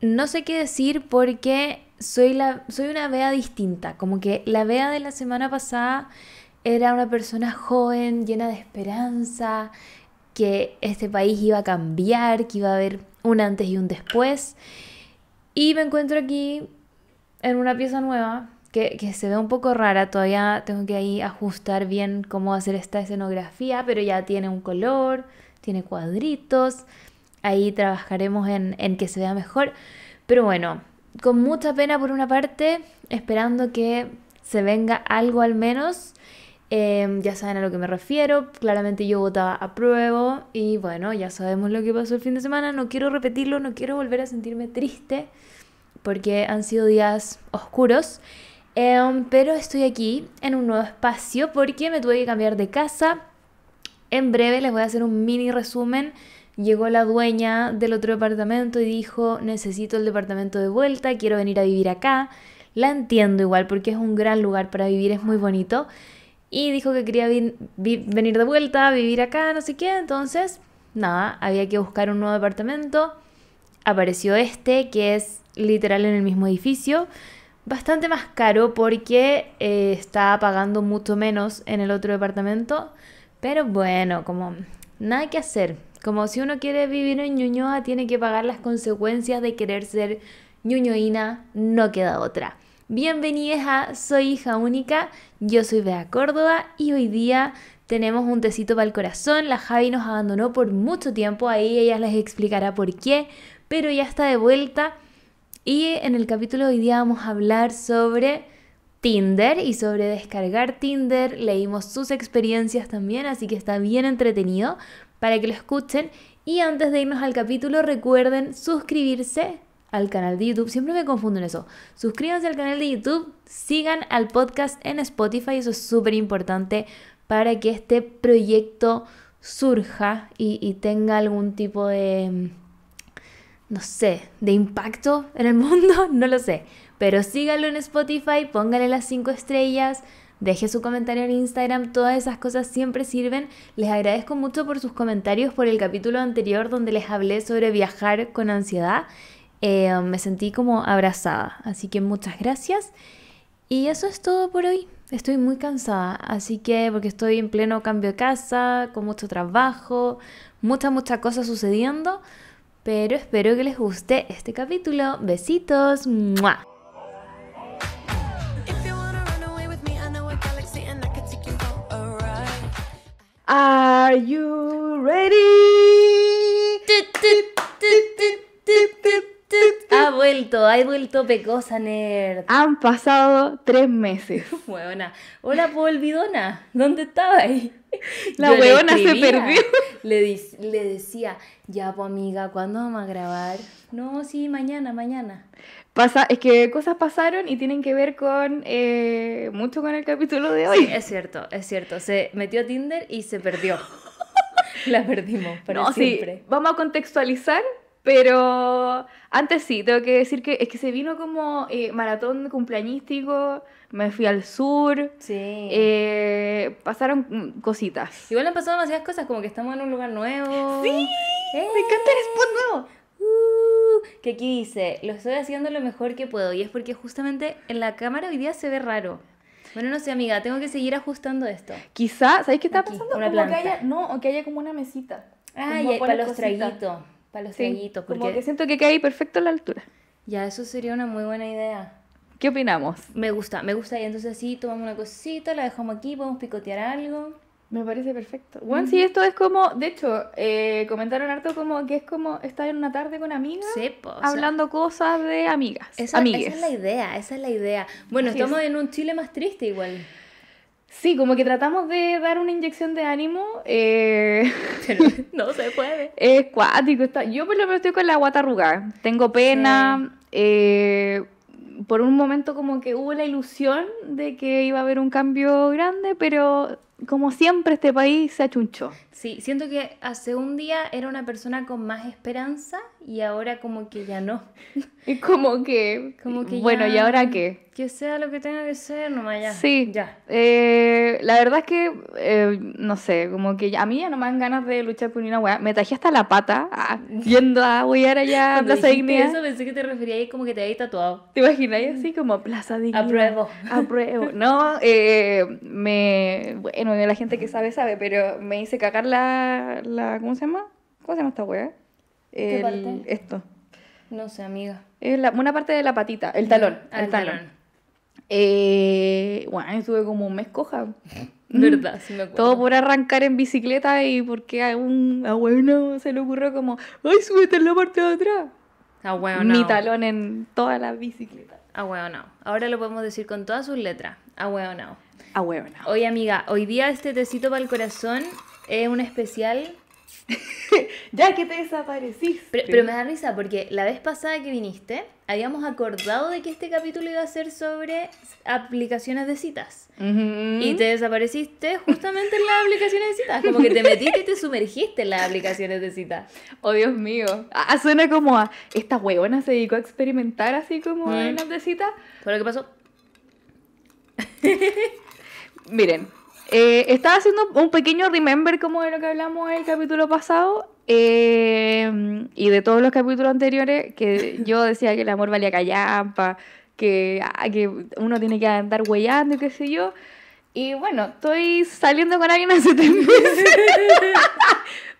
no sé qué decir porque soy, la, soy una Bea distinta. Como que la Bea de la semana pasada era una persona joven, llena de esperanza, que este país iba a cambiar, que iba a haber un antes y un después. Y me encuentro aquí en una pieza nueva que, se ve un poco rara, todavía tengo que ajustar bien cómo hacer esta escenografía, pero ya tiene un color, tiene cuadritos, ahí trabajaremos en, que se vea mejor. Pero bueno, con mucha pena por una parte, esperando que se venga algo al menos. Em, ya saben a lo que me refiero. Claramente yo votaba apruebo y bueno, ya sabemos lo que pasó el fin de semana. No quiero repetirlo, no quiero volver a sentirme triste porque han sido días oscuros. Em, pero estoy aquí en un nuevo espacio porque me tuve que cambiar de casa. En breve les voy a hacer un mini resumen llegó la dueña del otro departamento y dijo, necesito el departamento de vuelta, quiero venir a vivir acá. La entiendo igual porque es un gran lugar para vivir, es muy bonito. Y dijo que quería venir de vuelta, vivir acá, no sé qué. Entonces, nada, había que buscar un nuevo departamento. Apareció este, que es literal en el mismo edificio. Bastante más caro porque eh, está pagando mucho menos en el otro departamento. Pero bueno, como nada que hacer como si uno quiere vivir en Ñuñoa, tiene que pagar las consecuencias de querer ser Ñuñoína, no queda otra. Bienvenidas a Soy hija única, yo soy Bea Córdoba y hoy día tenemos un tecito para el corazón. La Javi nos abandonó por mucho tiempo, ahí ella les explicará por qué, pero ya está de vuelta. Y en el capítulo de hoy día vamos a hablar sobre Tinder y sobre descargar Tinder. Leímos sus experiencias también, así que está bien entretenido para que lo escuchen. Y antes de irnos al capítulo, recuerden suscribirse al canal de YouTube. Siempre me confundo en eso. Suscríbanse al canal de YouTube, sigan al podcast en Spotify, eso es súper importante para que este proyecto surja y, tenga algún tipo de, no sé, de impacto en el mundo, no lo sé. Pero síganlo en Spotify, póngale las 5 estrellas, Deje su comentario en Instagram, todas esas cosas siempre sirven. Les agradezco mucho por sus comentarios por el capítulo anterior donde les hablé sobre viajar con ansiedad. Eh, um, me sentí como abrazada, así que muchas gracias. Y eso es todo por hoy. Estoy muy cansada, así que porque estoy en pleno cambio de casa, con mucho trabajo, muchas, muchas cosas sucediendo. Pero espero que les guste este capítulo. Besitos. ¡Mua! Are you ready? Ha vuelto, ha vuelto Pecosa Nerd. Han pasado tres meses. Buena. Hola, Polvidona. ¿Dónde estaba La huevona se perdió. Le, le decía, ya, pues amiga, ¿cuándo vamos a grabar? No, sí, mañana, mañana. Pasa, es que cosas pasaron y tienen que ver con eh, mucho con el capítulo de hoy. Sí, es cierto, es cierto. Se metió a Tinder y se perdió. La perdimos pero siempre. Vamos a contextualizar pero antes sí, tengo que decir que es que se vino como eh, maratón cumpleañístico me fui al sur. Sí. Eh, pasaron cositas. Igual han pasado demasiadas cosas, como que estamos en un lugar nuevo. ¡Sí! ¡Me eh. encanta el spot nuevo! Uh, que aquí dice, lo estoy haciendo lo mejor que puedo. Y es porque justamente en la cámara hoy día se ve raro. Bueno, no sé, amiga, tengo que seguir ajustando esto. Quizá, ¿sabes qué está pasando? Una no, o que haya como una mesita. Ah, y para los traguitos. Porque... Como que siento que cae perfecto a la altura. Ya, eso sería una muy buena idea. ¿Qué opinamos? Me gusta, me gusta. Y entonces sí, tomamos una cosita, la dejamos aquí, podemos picotear algo. Me parece perfecto. Bueno, sí, esto es como, de hecho, eh, comentaron harto como que es como estar en una tarde con amigas, hablando cosas de amigas. Esa, es la idea, esa es la idea. Bueno, estamos en un Chile más triste igual. Sí, como que tratamos de dar una inyección de ánimo. Eh, no se puede. Es cuático. Está... Yo por lo menos estoy con la guata arrugada. Tengo pena. Eh por un momento como que hubo la ilusión de que iba a haber un cambio grande, pero como siempre este país se achunchó. Sí, siento que hace un día era una persona con más esperanza y ahora como que ya no. Y como que... bueno, ¿y ahora qué? Que sea lo que tenga que ser, nomás ya. Sí. Ya. Eh, la verdad es que, eh, no sé, como que a mí ya no me dan ganas de luchar por una weá. Me tajé hasta la pata ah, yendo a ir allá a Plaza Dignidad. eso pensé que te refería ahí como que te habías tatuado. ¿Te imagináis así como Plaza Dignidad? Apruebo. pruebo No, eh, me... Bueno, la gente que sabe, sabe, pero me hice cagar la, la ¿Cómo se llama? ¿Cómo se llama esta hueá? ¿Qué parte? Esto. No sé, amiga. Es la, una parte de la patita, el mm. talón. Ah, el, talón. bueno, eh, estuve como un mes coja. Mm. Verdad, sí me acuerdo. Todo por arrancar en bicicleta y porque a un a se le ocurrió como, ¡ay, súbete en la parte de atrás! A bueno. Mi talón en todas las bicicletas. A bueno no. Ahora lo podemos decir con todas sus letras. A huevo no. A amiga, hoy día este tecito para el corazón es un especial. ya que te desapareciste. Pero, me da risa porque la vez pasada que viniste, habíamos acordado de que este capítulo iba a ser sobre aplicaciones de citas. Y te desapareciste justamente en las aplicaciones de citas. Como que te metiste y te sumergiste en las aplicaciones de citas. Oh, Dios mío. Ah, ah, suena como a esta huevona se dedicó a experimentar así como mm. en las de citas. ¿Pero qué pasó? Miren, eh, estaba haciendo un pequeño remember como de lo que hablamos en el capítulo pasado eh, y de todos los capítulos anteriores que yo decía que el amor valía callampa, ah, que, uno tiene que andar huellando y qué sé yo. Y bueno, estoy saliendo con alguien hace tres meses.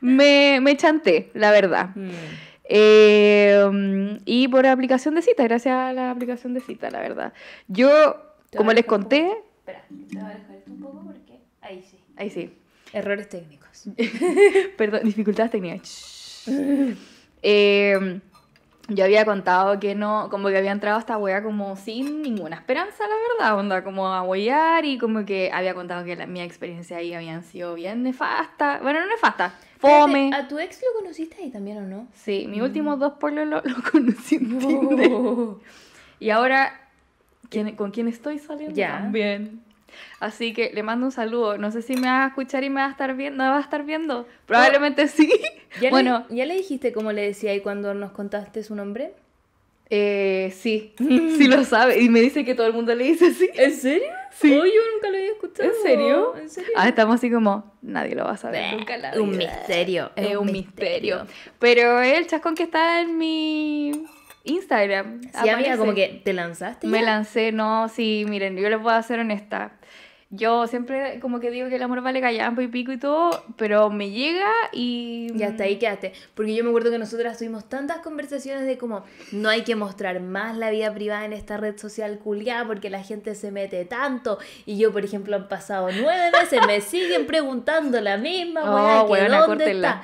me, me chanté, la verdad. Mm. Eh, y por aplicación de cita, gracias a la aplicación de cita, la verdad. Yo, como les conté... Espera, te voy un poco Ahí sí. Errores técnicos. Perdón, dificultades técnicas. Em, yo había contado que no, como que había entrado a esta hueá como sin ninguna esperanza, la verdad, onda, como a huear y como que había contado que la, mi experiencia ahí habían sido bien nefasta. Bueno, no nefasta, fome. ¿A tu ex lo conociste ahí también o no? Sí, mis último últimos mm. dos polos lo, conocí Y ahora, ¿con quién estoy saliendo? Ya. Bien Así que le mando un saludo. No sé si me va a escuchar y me va a estar viendo. va a estar viendo? Probablemente sí. bueno, ¿ya le dijiste cómo le decía ahí cuando nos contaste su nombre? Eh, sí, mm. sí lo sabe. Y me dice que todo el mundo le dice así. ¿En serio? Sí. yo nunca lo había escuchado. ¿En serio? Ah, estamos así como, nadie lo va a saber. nunca la un misterio. Es un, misterio. Pero el chascon que está en mi Instagram. Sí, había amiga, como que te lanzaste. Me lancé, no, sí, miren, yo les voy a ser honesta. Yo siempre como que digo que el amor vale callampo y pico y todo, pero me llega y... Y hasta ahí quedaste. Porque yo me acuerdo que nosotras tuvimos tantas conversaciones de como, no hay que mostrar más la vida privada en esta red social culiada porque la gente se mete tanto. Y yo, por ejemplo, han pasado nueve meses, me siguen preguntando la misma, oh, dónde está.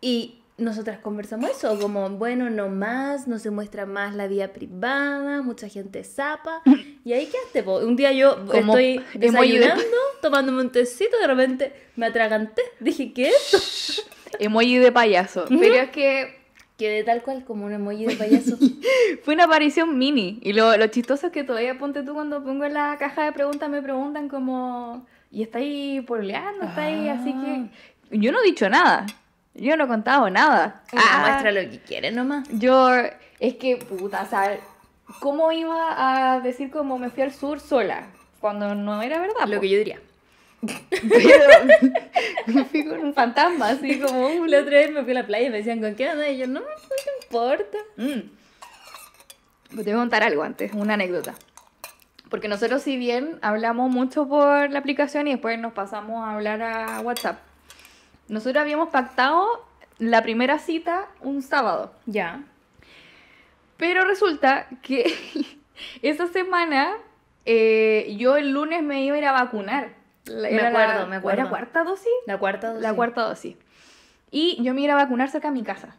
Y nosotras conversamos eso, como, bueno, no más, no se muestra más la vida privada, mucha gente zapa. Y ahí quedaste, po? un día yo estoy desayunando, tomándome un tecito, de repente me atraganté, dije, ¿qué es esto? Emoji de payaso, pero es que... Quedé tal cual como un emoji de payaso. Fue una aparición mini, y lo, lo chistoso es que todavía, ponte tú, cuando pongo en la caja de preguntas, me preguntan como... ¿Y está ahí no está ahí, así que...? Ah. Yo no he dicho nada. Yo no contaba nada. Ah, ah, muestra lo que quieres nomás. Yo, es que, puta, o sea, ¿cómo iba a decir como me fui al sur sola? Cuando no era verdad. Lo que yo diría. me fui con un fantasma, así como. La otra vez me fui a la playa y me decían, ¿con qué onda Y yo, no, no importa. Mm. Te voy a contar algo antes, una anécdota. Porque nosotros, si bien hablamos mucho por la aplicación y después nos pasamos a hablar a WhatsApp nosotros habíamos pactado la primera cita un sábado. Ya. Pero resulta que esa semana eh, yo el lunes me iba a ir a vacunar. me acuerdo, me acuerdo. cuarta dosis? La cuarta dosis. La cuarta dosis. Y yo me iba a vacunar cerca de mi casa.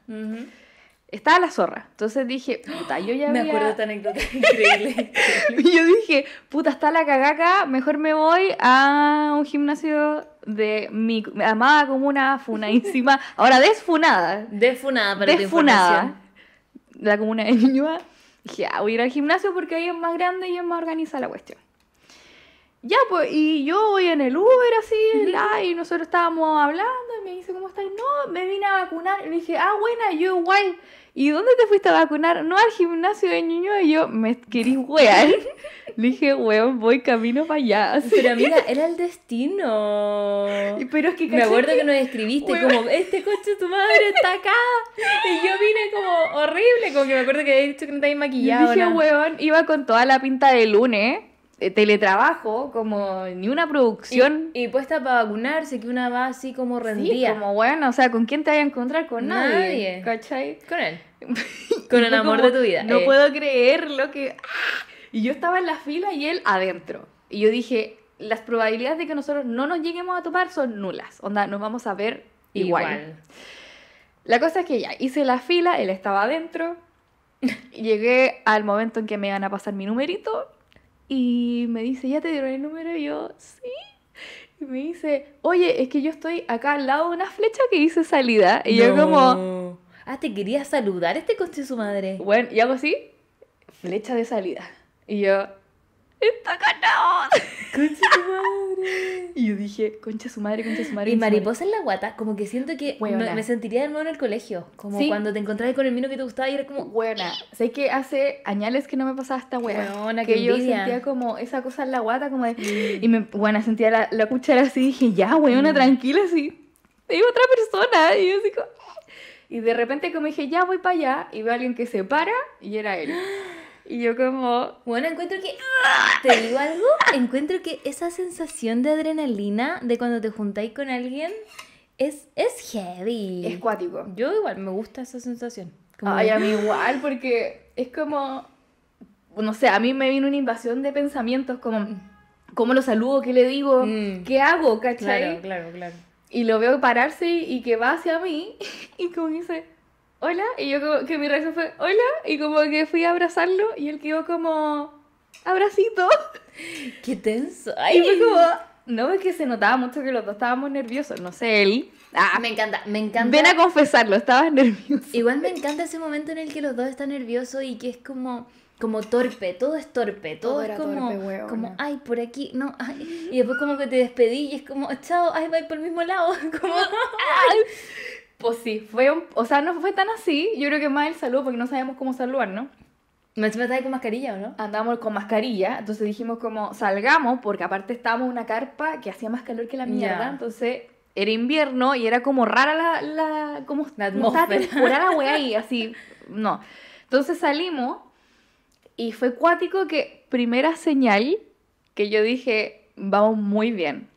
Estaba la zorra. Entonces dije, puta, yo ya Me acuerdo esta anécdota increíble. yo dije, puta, está la cagaca, mejor me voy a un gimnasio de mi amada comuna Funadísima ahora desfunada. Desfunada, pero desfunada. La comuna de Ñuñoa. Dije, ah, voy a ir al gimnasio porque ahí es más grande y es más organizada la cuestión. Ya, pues, y yo voy en el Uber así, y nosotros estábamos hablando, y me dice, ¿cómo estás? No, me vine a vacunar. Y le dije, ah, buena, yo igual. ¿y dónde te fuiste a vacunar? No, al gimnasio de Niño? Y yo, me querí wear. Le dije, weón, voy camino para allá. Pero mira, era el destino. Pero es que me acuerdo que, nos escribiste como, este coche tu madre está acá. Y yo vine como horrible, como que me acuerdo que había dicho que no te habías maquillado. Le dije, weón, iba con toda la pinta de lunes eh, teletrabajo, como ni una producción. Y, puesta para vacunarse, que una va así como rendida. Sí, como bueno, o sea, ¿con quién te vas a encontrar? Con nadie. ¿Cachai? Con él. Con el amor de tu vida. No eh. puedo creer lo que. ¡ah! Y yo estaba en la fila y él adentro. Y yo dije, las probabilidades de que nosotros no nos lleguemos a topar son nulas. Onda, nos vamos a ver igual. igual. La cosa es que ya hice la fila, él estaba adentro. Llegué al momento en que me iban a pasar mi numerito y me dice, ¿ya te dieron el número? Y yo, sí. Y me dice, oye, es que yo estoy acá al lado de una flecha que dice salida. Y yo como... Ah, te quería saludar este coche su madre. Bueno, y hago así, flecha de salida. Y yo, ¡Está ¡Concha su madre! Y yo dije, concha su madre, concha su madre. Y mariposa en la guata, como que siento que me sentiría de nuevo en el colegio. Como cuando te encontrabas con el vino que te gustaba y era como. Buena. Sé que hace añales que no me pasaba esta hueona. Que yo sentía como esa cosa en la guata, como de. Y me, bueno, sentía la, cuchara así dije, ya, weona, tranquila, así. Y otra persona. Y yo así como. Y de repente como dije, ya voy para allá, y veo a alguien que se para, y era él. Y yo como... Bueno, encuentro que... ¡Ah!". ¿Te digo algo? Encuentro que esa sensación de adrenalina de cuando te juntáis con alguien es, es heavy. Es cuático. Yo igual, me gusta esa sensación. Ay, a mí igual, porque es como... No sé, a mí me viene una invasión de pensamientos como... Mm. ¿Cómo lo saludo? ¿Qué le digo? Mm. ¿Qué hago? ¿Cachai? Claro, claro, claro. Y lo veo pararse y que va hacia mí y como dice hola, y yo como que mi reacción fue, hola, y como que fui a abrazarlo y él quedó como, abracito. Qué tenso. Ay. Y fue como, no, es que se notaba mucho que los dos estábamos nerviosos, no sé, él. Ah. me encanta, me encanta. Ven a confesarlo, estabas nervioso. Igual me encanta ese momento en el que los dos están nerviosos y que es como como torpe, todo es torpe, todo, es como, como, ay, por aquí, no, ay. y después como que te despedí y es como, chao, ay, va por el mismo lado, como, ay. Pues sí, fue un, o sea, no fue tan así. Yo creo que más el saludo, porque no sabemos cómo saludar, ¿no? me encima con mascarilla, ¿o no? Andábamos con mascarilla, entonces dijimos como salgamos, porque aparte estábamos en una carpa que hacía más calor que la mierda, entonces era invierno y era como rara la, la como la ahí, así, no. Entonces salimos y fue cuático que primera señal que yo dije, vamos muy bien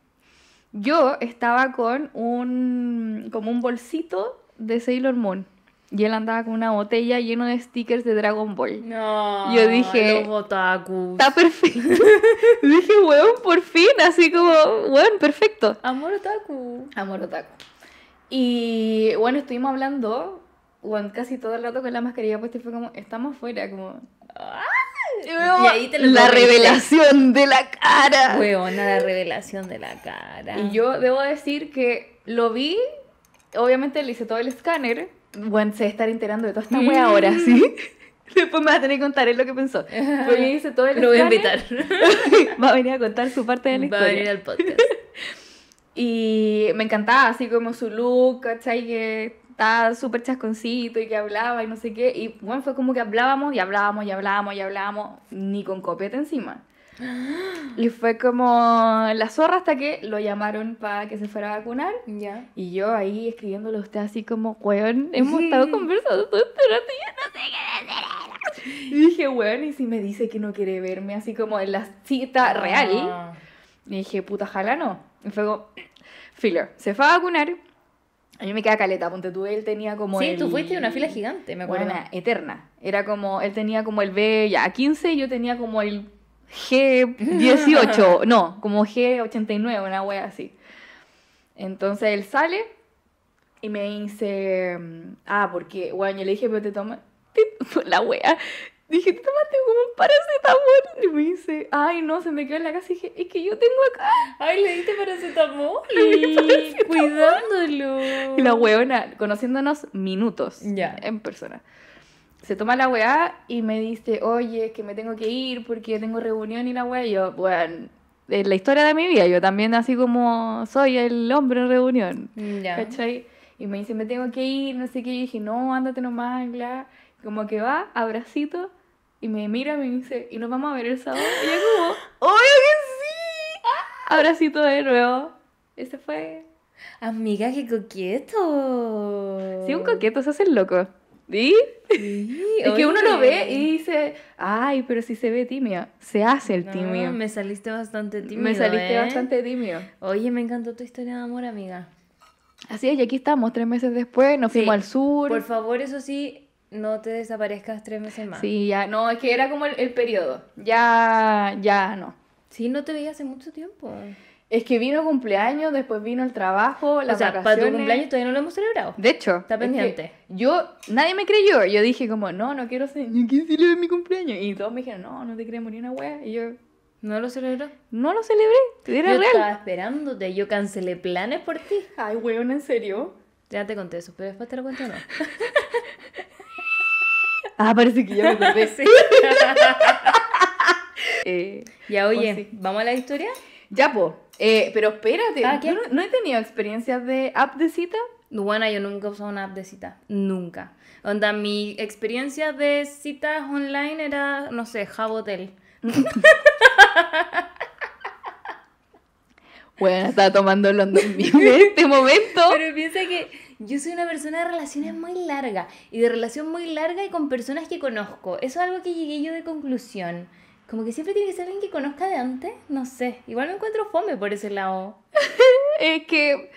yo estaba con un, como un bolsito de Sailor Moon. Y él andaba con una botella llena de stickers de Dragon Ball. No. Yo dije. Está perfecto. dije, weón, por fin. Así como, weón, perfecto. Amor otaku. Amor otaku. Y bueno, estuvimos hablando, weón, casi todo el rato con la mascarilla puesta fue como, estamos fuera, como. Ah" y ahí te La revelación de la cara. Weona, la revelación de la cara. Y yo debo decir que lo vi, obviamente le hice todo el escáner. Bueno, se estar enterando de toda esta wea ahora, mm. ¿sí? Después me va a tener que contar él lo que pensó. le hice todo el Lo voy a invitar. Va a venir a contar su parte de la historia. Va a venir al podcast. Y me encantaba así como su look, ¿cachai? estaba súper chasconcito y que hablaba y no sé qué. Y bueno, fue como que hablábamos y hablábamos y hablábamos y hablábamos, ni con copete encima. Y fue como la zorra hasta que lo llamaron para que se fuera a vacunar. Y yo ahí escribiéndolo a usted así como, weón, hemos estado conversando todo este rato y no sé qué decir. Y dije, weón, ¿y si me dice que no quiere verme así como en la cita real? Ah. Y dije, puta, jala no. Y fue como, filler, se fue a vacunar a mí me queda caleta, ponte tú, él tenía como. Sí, tú fuiste una fila gigante, me acuerdo. eterna. Era como, él tenía como el B, ya, 15, yo tenía como el G18, no, como G89, una wea así. Entonces él sale y me dice, mm, ah, porque, bueno, yo le dije, pero te toma. la wea. Dije, tómate un paracetamol. Y me dice, ay, no, se me quedó en la casa. Y dije, es que yo tengo acá. Ay, le diste paracetamol. Y cuidándolo. Y la weona, conociéndonos minutos ya. en persona. Se toma la weá y me dice, oye, es que me tengo que ir porque tengo reunión y la weá. Y yo, bueno, es la historia de mi vida. Yo también, así como soy el hombre en reunión. Ya. Y me dice, me tengo que ir, no sé qué. Y dije, no, ándate nomás, bla. Como que va, abracito. Y me mira y me dice, ¿y nos vamos a ver el sábado? Y yo como, ¡oye, que sí! Abracito ah, de nuevo. Ese fue. Amiga, qué coqueto. Sí, un coqueto, se hace el loco. ¿Sí? es que uno lo ve y dice, ay, pero si se ve tímido. se hace el tímido. me saliste bastante tímido. Me saliste ¿eh? bastante tímido. Oye, me encantó tu historia de amor, amiga. Así es, y aquí estamos, tres meses después, nos fuimos al sur. Por favor, eso sí, no te desaparezcas tres meses más. Sí, ya, no, es que era como el, periodo. Ya, ya no. Sí, no te veía hace mucho tiempo. Es que vino cumpleaños, después vino el trabajo, las o sea, para tu cumpleaños todavía no lo hemos celebrado. De hecho. Está pendiente. yo, nadie me creyó. Yo dije como, no, no quiero ser, celebrar mi cumpleaños. Y todos me dijeron, no, no te creemos ni una wea. Y yo... ¿No lo celebró? No lo celebré, yo estaba esperándote, yo cancelé planes por ti. Ay, weón, ¿en serio? Ya te conté eso, pero después te lo cuento no. Ah, parece que ya me acordé. Eh, ya, oye, oh, ¿vamos a la historia? Ya, po. Eh, pero espérate, ah, No, he tenido experiencias de app de cita? Bueno, yo nunca he usado una app de cita. Nunca. Onda, mi experiencia de citas online era, no sé, Jabotel. bueno, estaba tomando London en este momento. Pero piensa que yo soy una persona de relaciones muy larga y de relación muy larga y con personas que conozco. Eso es algo que llegué yo de conclusión. Como que siempre tiene que ser alguien que conozca de antes, no sé. Igual me encuentro fome por ese lado. es que...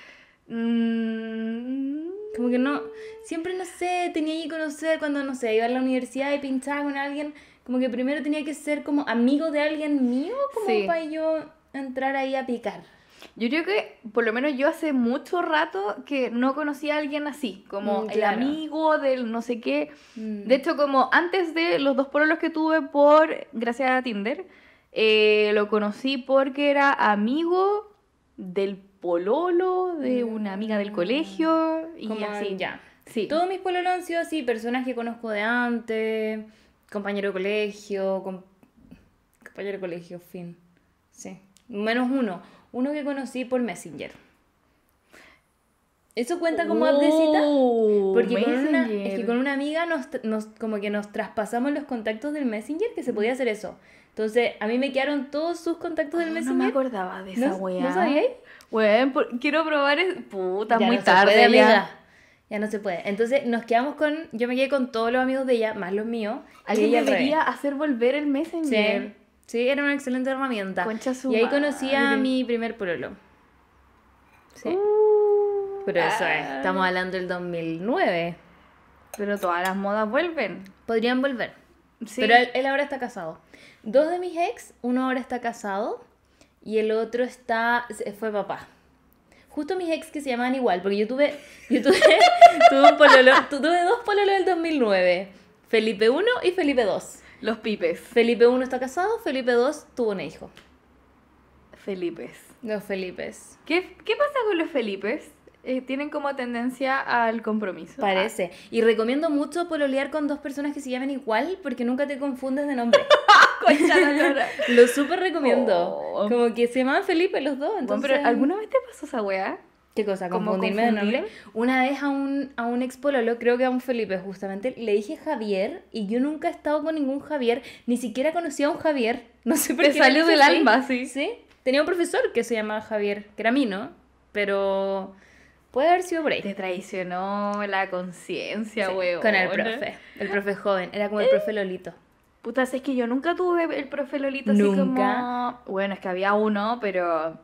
Mm, como que no... Siempre, no sé, tenía que conocer cuando, no sé, iba a la universidad y pinchaba con alguien. Como que primero tenía que ser como amigo de alguien mío, como para yo entrar ahí a picar. Yo creo que, por lo menos yo hace mucho rato que no conocí a alguien así, como mm, el amigo del no sé qué. Mm. De hecho, como antes de los dos pololos que tuve por, gracias a Tinder, eh, lo conocí porque era amigo del pololo, de una amiga del mm. colegio y como así. Ya. Todos mis pololos han sido así, personas que conozco de antes, compañero de colegio, compañero de colegio, fin. Sí. Menos uno uno que conocí por Messenger. ¿Eso cuenta como app oh, Porque con una, es que con una amiga nos, como que nos traspasamos los contactos del Messenger, que se podía hacer eso. Entonces, a mí me quedaron todos sus contactos del Messenger. Ah, no me acordaba de esa ¿No, weá. ¿No sabíais? quiero probar... Es... Puta, ya muy no tarde, puede, ya. Ya no se puede. Entonces, nos quedamos con... Yo me quedé con todos los amigos de ella, más los míos. Alguien debería hacer volver el Messenger. Sí. Sí, era una excelente herramienta. y ahí conocí a mi primer pololo. Sí. Uh, Pero eso es, ah. estamos hablando del 2009. Pero todas las modas vuelven. Podrían volver. Sí. Pero él, ahora está casado. Dos de mis ex, uno ahora está casado y el otro está fue papá. Justo mis ex que se llamaban igual, porque yo tuve, yo tuve, tuve, un pololo, tuve dos pololos del 2009. Felipe 1 y Felipe 2. Los pipes. Felipe I está casado, Felipe II tuvo un hijo. felipe Los Felipes. ¿Qué, pasa con los Felipes? Eh, tienen como tendencia al compromiso. Parece. Y recomiendo mucho pololear con dos personas que se llamen igual porque nunca te confundes de nombre. Lo súper recomiendo. Oh. Como que se llaman Felipe los dos. Entonces... ¿alguna vez te pasó esa weá? ¿Qué cosa? ¿Confundirme de nombre? Una vez a un, a un ex pololo, creo que a un Felipe justamente, le dije Javier y yo nunca he estado con ningún Javier, ni siquiera conocía a un Javier. No sé por Te salió del alma, sí. Sí. Tenía un profesor que se llamaba Javier, que era mí, ¿no? Pero puede haber sido por ahí. Te traicionó la conciencia, sí, Con el profe, el profe joven. Era como el eh. profe Lolito. Puta, es que yo nunca tuve el profe Lolito ¿Nunca? Bueno, es que había uno, pero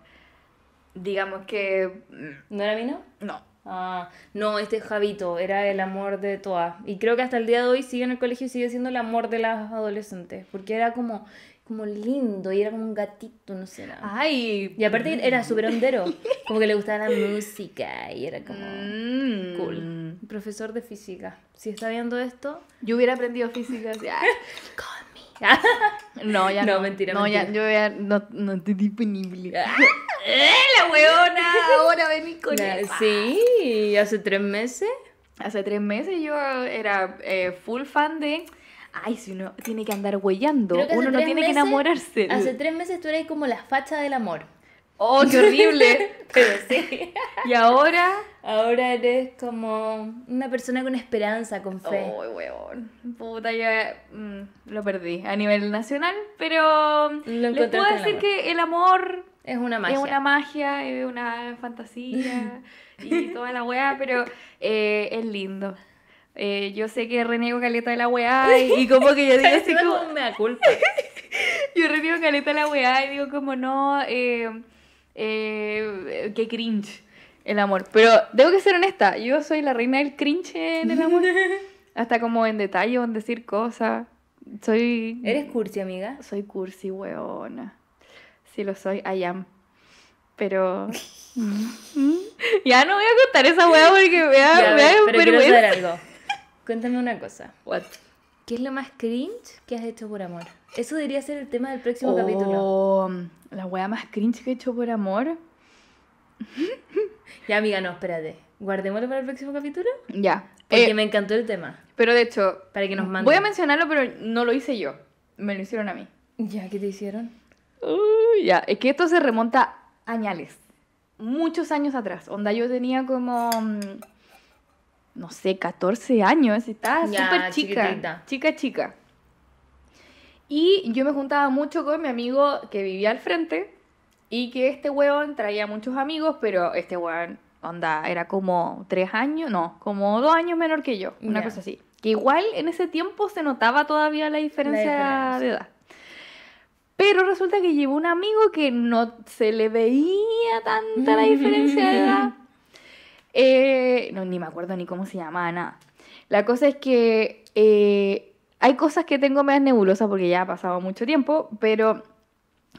digamos que... Mm, ¿No era vino? No. Ah, no, este es Javito, era el amor de todas. Y creo que hasta el día de hoy sigue en el colegio y sigue siendo el amor de las adolescentes, porque era como como lindo y era como un gatito, no sé nada. Ay. Y aparte era súper hondero, como que le gustaba la música y era como mm. cool. Profesor de física, si está viendo esto, yo hubiera aprendido física. no, ya no. No, mentira, no, ya yo no, no estoy disponible. ¡Eh, la weona! Ahora vení con ella. Sí, hace tres meses. Hace tres meses yo era eh, full fan de. Ay, si uno tiene que andar huellando, uno no tiene que enamorarse. Hace tres meses tú eres como la facha del amor. ¡Oh, qué horrible! Pero sí. ¿Y ahora? Ahora eres como una persona con esperanza, con fe. ¡Ay, weón! Puta, ya mm, lo perdí a nivel nacional, pero les puedo decir que el amor es una magia. Es una magia, es una fantasía y toda la weá, pero eh, es lindo. Eh, yo sé que reniego caleta de la weá y, como que yo digo así como... me da culpa. yo reniego caleta de la weá y digo como no, eh, eh qué cringe el amor. Pero tengo que ser honesta, yo soy la reina del cringe en el amor. Hasta como en detalle, en decir cosas. Soy... ¿Eres cursi, amiga? Soy cursi, weona. Si lo soy, I am. Pero. ya no voy a contar esa hueá porque me da, Cuéntame una cosa. What? ¿Qué es lo más cringe que has hecho por amor? Eso debería ser el tema del próximo oh, capítulo. La hueá más cringe que he hecho por amor. ya, amiga, no, espérate. Guardémoslo para el próximo capítulo. Ya. Porque eh, me encantó el tema. Pero de hecho, para que nos mande Voy a mencionarlo, pero no lo hice yo. Me lo hicieron a mí. ¿Ya qué te hicieron? Uy, ya, es que esto se remonta a añales, muchos años atrás. Onda, yo tenía como, mm, no sé, 14 años, estaba súper chica, chica, chica. Y yo me juntaba mucho con mi amigo que vivía al frente y que este hueón traía muchos amigos, pero este hueón, onda, era como tres años, no, como dos años menor que yo, una cosa así. Que igual en ese tiempo se notaba todavía la diferencia. de edad. Pero resulta que llevo un amigo que no se le veía tanta la diferencia de eh, no, ni me acuerdo ni cómo se llamaba, nada. La cosa es que eh, hay cosas que tengo más nebulosas porque ya ha pasado mucho tiempo, pero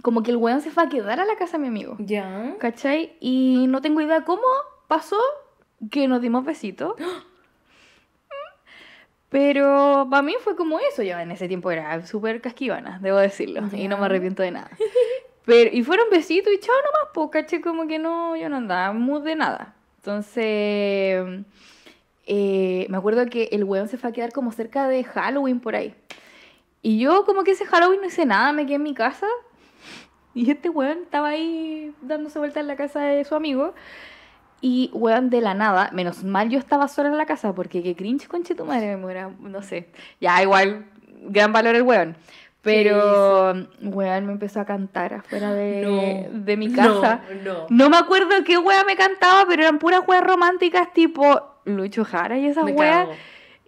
como que el weón se fue a quedar a la casa de mi amigo. Ya. ¿Cachai? Y no tengo idea cómo pasó que nos dimos besitos. ¡Ah! Pero para mí fue como eso, yo en ese tiempo era súper casquivana, debo decirlo, y no me arrepiento de nada. Pero, y fueron besitos y chao nomás, pues caché como que no, yo no andaba muy de nada. Entonces, eh, me acuerdo que el weón se fue a quedar como cerca de Halloween por ahí. Y yo como que ese Halloween no hice nada, me quedé en mi casa. Y este weón estaba ahí dándose vuelta en la casa de su amigo. Y, weón, de la nada, menos mal yo estaba sola en la casa, porque qué cringe, conche tu madre, me muera, no sé. Ya, igual, gran valor el weón. Pero, weón, me empezó a cantar afuera de, mi casa. No, me acuerdo qué weón me cantaba, pero eran puras weas románticas tipo Lucho Jara y esas weas.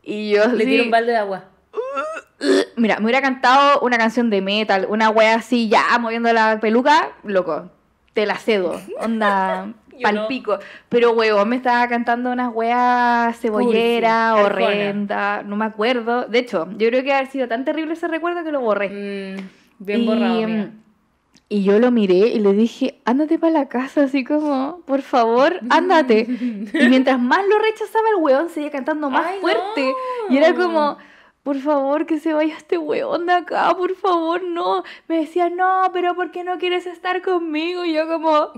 Y yo Le un balde de agua. Mira, me hubiera cantado una canción de metal, una wea así, ya moviendo la peluca, loco, te la cedo. Onda, palpico. Pero huevón me estaba cantando unas weas cebollera, horrenda, no me acuerdo. De hecho, yo creo que ha sido tan terrible ese recuerdo que lo borré. Mm, bien y, borrado. Y yo lo miré y le dije, ándate para la casa, así como, por favor, ándate. y mientras más lo rechazaba, el huevón seguía cantando más fuerte. Y era como, por favor, que se vaya este weón de acá, por favor, no. Me decía, no, pero ¿por qué no quieres estar conmigo? Y yo como,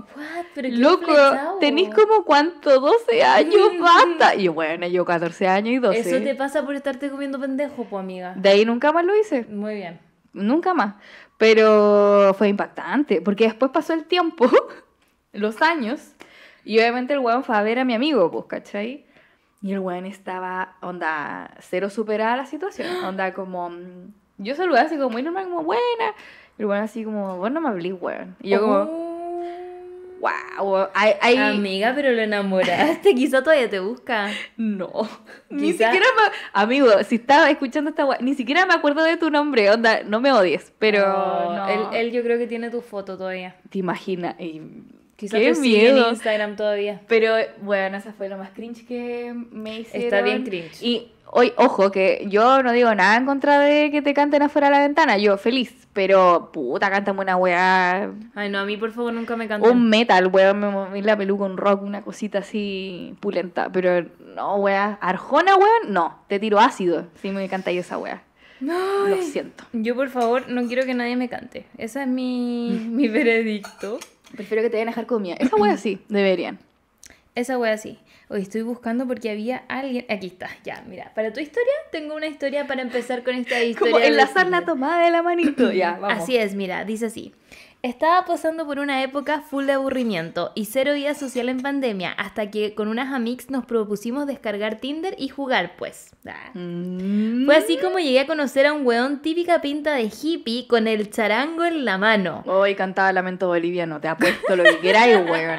¿Pero loco, tenéis como cuánto, 12 años, basta. Y bueno, yo 14 años y 12. Eso te pasa por estarte comiendo pendejo, pues amiga. De ahí nunca más lo hice. Muy bien. Nunca más. Pero fue impactante, porque después pasó el tiempo, los años, y obviamente el weón fue a ver a mi amigo, pues, ¿cachai? Y el weón estaba, onda, cero superada la situación. Onda, como. Mm, yo saludé así como muy normal, como buena. Y el weón así como, bueno, no me hablís, weón. Y yo, como. Oh. ¡Wow! Amiga, pero lo enamoraste. Quizá todavía te busca. No. Ni siquiera me... Amigo, si estaba escuchando esta ni siquiera me acuerdo de tu nombre. Onda, no me odies, pero. Oh, él, yo creo que tiene tu foto todavía. Te imaginas. Quizás Qué en Instagram todavía. Pero bueno, esa fue lo más cringe que me hicieron. Está bien cringe. Y hoy, ojo, que yo no digo nada en contra de que te canten afuera de la ventana. Yo feliz, pero puta, cántame una weá. Ay, no, a mí por favor nunca me cantan. Un metal, weón, me moví la peluca, un rock, una cosita así pulenta. Pero no, weá. Arjona, weón, no. Te tiro ácido si me cantáis esa weá. No. Lo siento. Yo por favor no quiero que nadie me cante. Ese es mi, mi veredicto. Prefiero que te vayan a dejar comida. Esa wea sí, deberían. Esa wea sí. Hoy estoy buscando porque había alguien. Aquí está, ya, mira. Para tu historia, tengo una historia para empezar con esta historia. Como enlazar la tomada de la manito, ya, vamos. Así es, mira, dice así. Estaba pasando por una época full de aburrimiento y cero vida social en pandemia, hasta que con unas amigas nos propusimos descargar Tinder y jugar, pues. Ah. Mm. Fue así como llegué a conocer a un weón típica pinta de hippie con el charango en la mano. Hoy cantaba Lamento Boliviano, te apuesto lo que queráis, weón.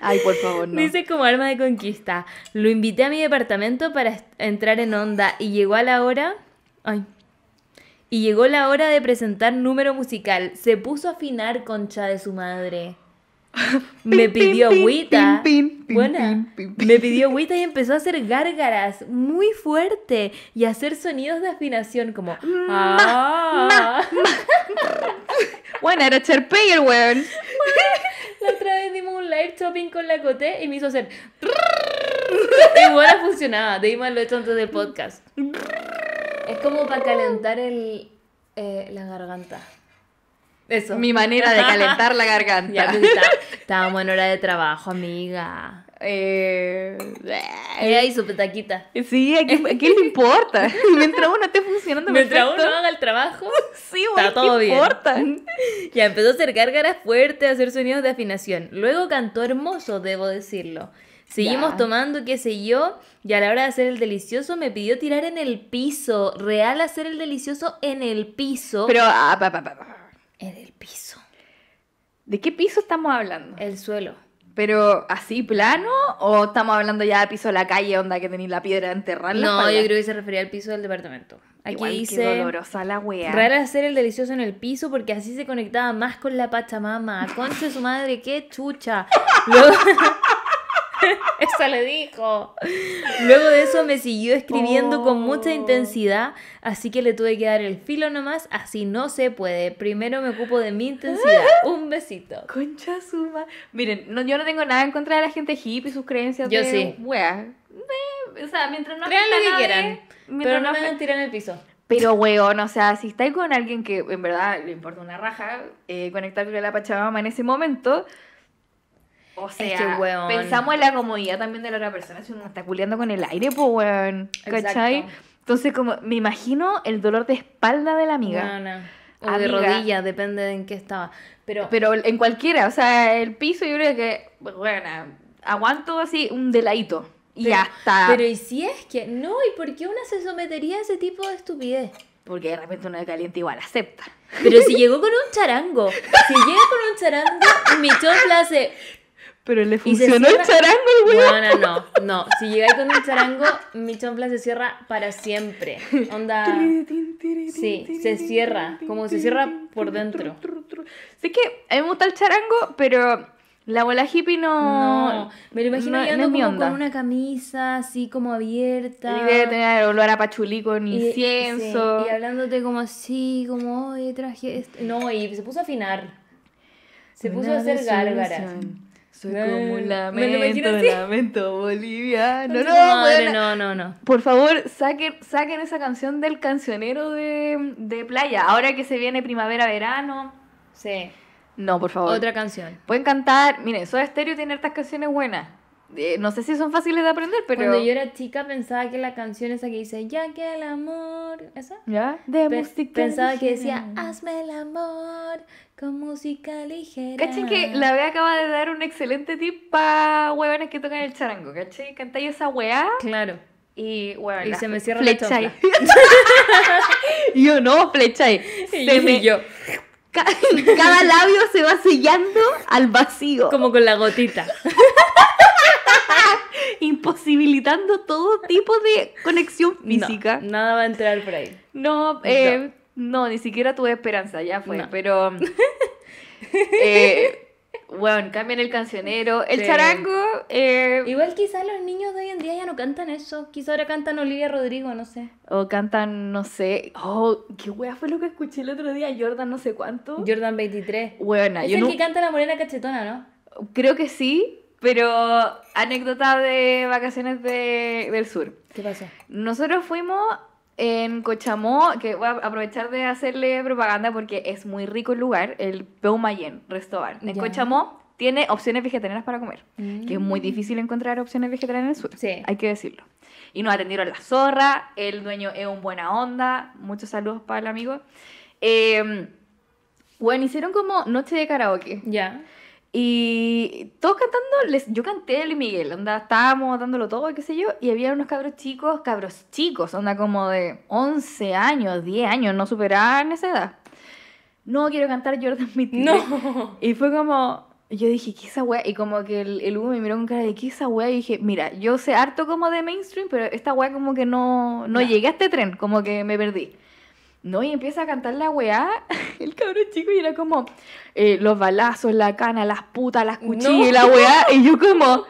Ay, por favor, no. Dice como arma de conquista. Lo invité a mi departamento para entrar en onda y llegó a la hora. Ay, y llegó la hora de presentar número musical. Se puso a afinar concha de su madre. Me pidió agüita. Buena. Me pidió agüita y empezó a hacer gárgaras muy fuerte y a hacer sonidos de afinación como. Ah". Bueno, era Cherpey weón. La otra vez dimos un live shopping con la Coté y me hizo hacer. Y bueno, funcionaba. Dimos lo hecho antes del podcast. Es como para calentar el, eh, la garganta. Eso. Mi manera de calentar la garganta. Ya, pues, estábamos en hora de trabajo, amiga. Eh, Ella eh, hizo petaquita. Sí, ¿a le importa? Mientras uno esté funcionando Mientras uno haga el trabajo, sí, bueno. está todo bien. Ya empezó a hacer gárgaras fuertes, a hacer sonidos de afinación. Luego cantó hermoso, debo decirlo. Seguimos tomando, qué sé yo, y a la hora de hacer el delicioso me pidió tirar en el piso. Real hacer el delicioso en el piso. Pero... Ah, pa, pa, pa, en el piso. ¿De qué piso estamos hablando? El suelo. Pero así plano o estamos hablando ya de piso de la calle, onda que tenéis la piedra enterrada. No, yo creo que se refería al piso del departamento. Aquí Igual, dice qué dolorosa la wea. Real hacer el delicioso en el piso porque así se conectaba más con la Pachamama. Concha su madre, qué chucha. Luego... eso le dijo. Luego de eso me siguió escribiendo con mucha oh. intensidad, así que le tuve que dar el filo nomás, así no se puede. Primero me ocupo de mi intensidad. Un besito. Concha suma. Miren, yo no tengo nada en contra de la gente hippie y sus creencias yo sí. Wea. o sea, mientras no Crean lo que quieran, pero no, me a tirar en el piso. Pero, weón, o sea, si estáis con alguien que en verdad le importa una raja, eh, conectarle la Pachamama en ese momento, o sea, pensamos en la comodidad también de la otra persona si uno está culeando con el aire, pues, weón. ¿Cachai? Entonces, como, me imagino el dolor de espalda de la amiga. No, O de rodilla, depende de en qué estaba. Pero, pero en cualquiera, o sea, el piso yo creo que, bueno, aguanto así un deladito. Y ya está. Pero ¿y si es que no? ¿Y por qué una se sometería a ese tipo de estupidez? Porque de repente uno de caliente igual acepta. Pero si llegó con un charango, si llega con un charango, mi chopla hace pero le funcionó el charango, güey. No, no, no, Si llegáis con un charango, mi champla se cierra para siempre. Onda. Sí, se cierra. Como se cierra por dentro. Sé que a mí me gusta el charango, pero la abuela hippie no. me lo imagino como con una camisa así como abierta. Y debe tener olor a pachulí con y, incienso. y hablándote como así, como, oye, traje este". No, y se puso a afinar. Se puso a hacer gárgara soy no, como un lamento, lamento boliviano. No, no, no, no, no. Por favor, saquen, saquen esa canción del cancionero de, de playa. Ahora que se viene primavera, verano. Sí. No, por favor. Otra canción. Pueden cantar. Miren, Soda Stereo tiene hartas canciones buenas. Eh, no sé si son fáciles de aprender, pero. Cuando yo era chica pensaba que la canción esa que dice Ya que el amor. ¿Esa? ¿Ya? De Pensaba que decía Hazme el amor, con música ligera. ¿Cachai que la B acaba de dar un excelente tip para huevones que tocan el charango? ¿Cachai? Cantáis esa hueá. Claro. Y, se me cierra flechai. yo no, flechai. Se Cada labio se va sellando al vacío. Como con la gotita. Imposibilitando todo tipo de conexión física. nada va a entrar por ahí. No, eh, no, ni siquiera tuve esperanza, ya fue, pero... bueno, eh, cambian el cancionero. El charango. Eh, Igual quizás los niños de hoy en día ya no cantan eso. Quizás ahora cantan Olivia Rodrigo, no sé. O cantan, no sé. Oh, qué wea fue lo que escuché el otro día. Jordan, no sé cuánto. Jordan 23. Buena, es yo el que canta la morena cachetona, ¿no? Creo que sí. Pero anécdota de vacaciones del sur. ¿Qué pasó? Nosotros fuimos en Cochamó, que voy a aprovechar de hacerle propaganda porque es muy rico el lugar, el Peumayén, Restaurante. En Cochamó tiene opciones vegetarianas para comer, que es muy mm. difícil encontrar opciones vegetarianas en el sur, sí. hay que decirlo. Y nos atendieron la zorra, el dueño es un buena onda, muchos saludos para el amigo. Eh, bueno, hicieron como noche de karaoke. Ya. Y todos cantando, les, yo canté Luis Miguel, onda, estábamos dándolo todo, qué sé yo, y había unos cabros chicos, cabros chicos, onda como de 11 años, 10 años, no superaban esa edad. No quiero cantar Jordan Beattie. No. Y fue como, yo dije, ¿qué es esa weá? Y como que el, el Hugo me miró con cara de, ¿qué es esa weá? Y dije, mira, yo sé harto como de mainstream, pero esta weá como que no, no, no. llegué a este tren, como que me perdí. No, y empieza a cantar la weá, el cabrón chico, y era como eh, los balazos, la cana, las putas, las cuchillas, y la weá, y yo como...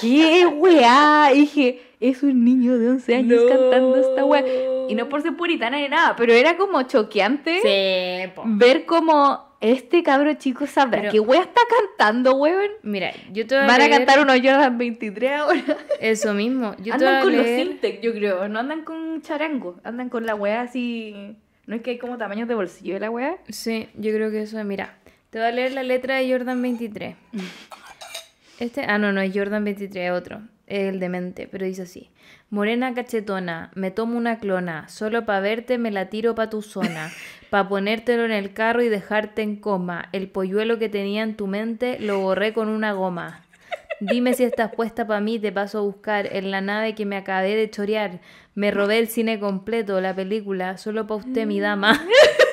¿Qué weá? dije, es un niño de 11 años cantando esta weá. Y no por ser puritana ni nada, pero era como choqueante ver como este cabro chico sabrá que wea está cantando, weón. Mira, yo te voy a Van a cantar unos Jordan 23 ahora. Eso mismo. Yo andan con los Sintec, yo creo. No andan con charango. Andan con la wea así. ¿No es que hay como tamaños de bolsillo de la wea? Sí, yo creo que eso es. Mira, te voy a leer la letra de Jordan 23. Este. Ah, no, no, es Jordan 23, otro. Es El demente. Pero dice así. Morena cachetona, me tomo una clona, solo pa' verte me la tiro pa' tu zona, pa' ponértelo en el carro y dejarte en coma, el polluelo que tenía en tu mente lo borré con una goma. Dime si estás puesta pa' mí, te paso a buscar en la nave que me acabé de chorear, me robé el cine completo, la película, solo pa' usted mi dama.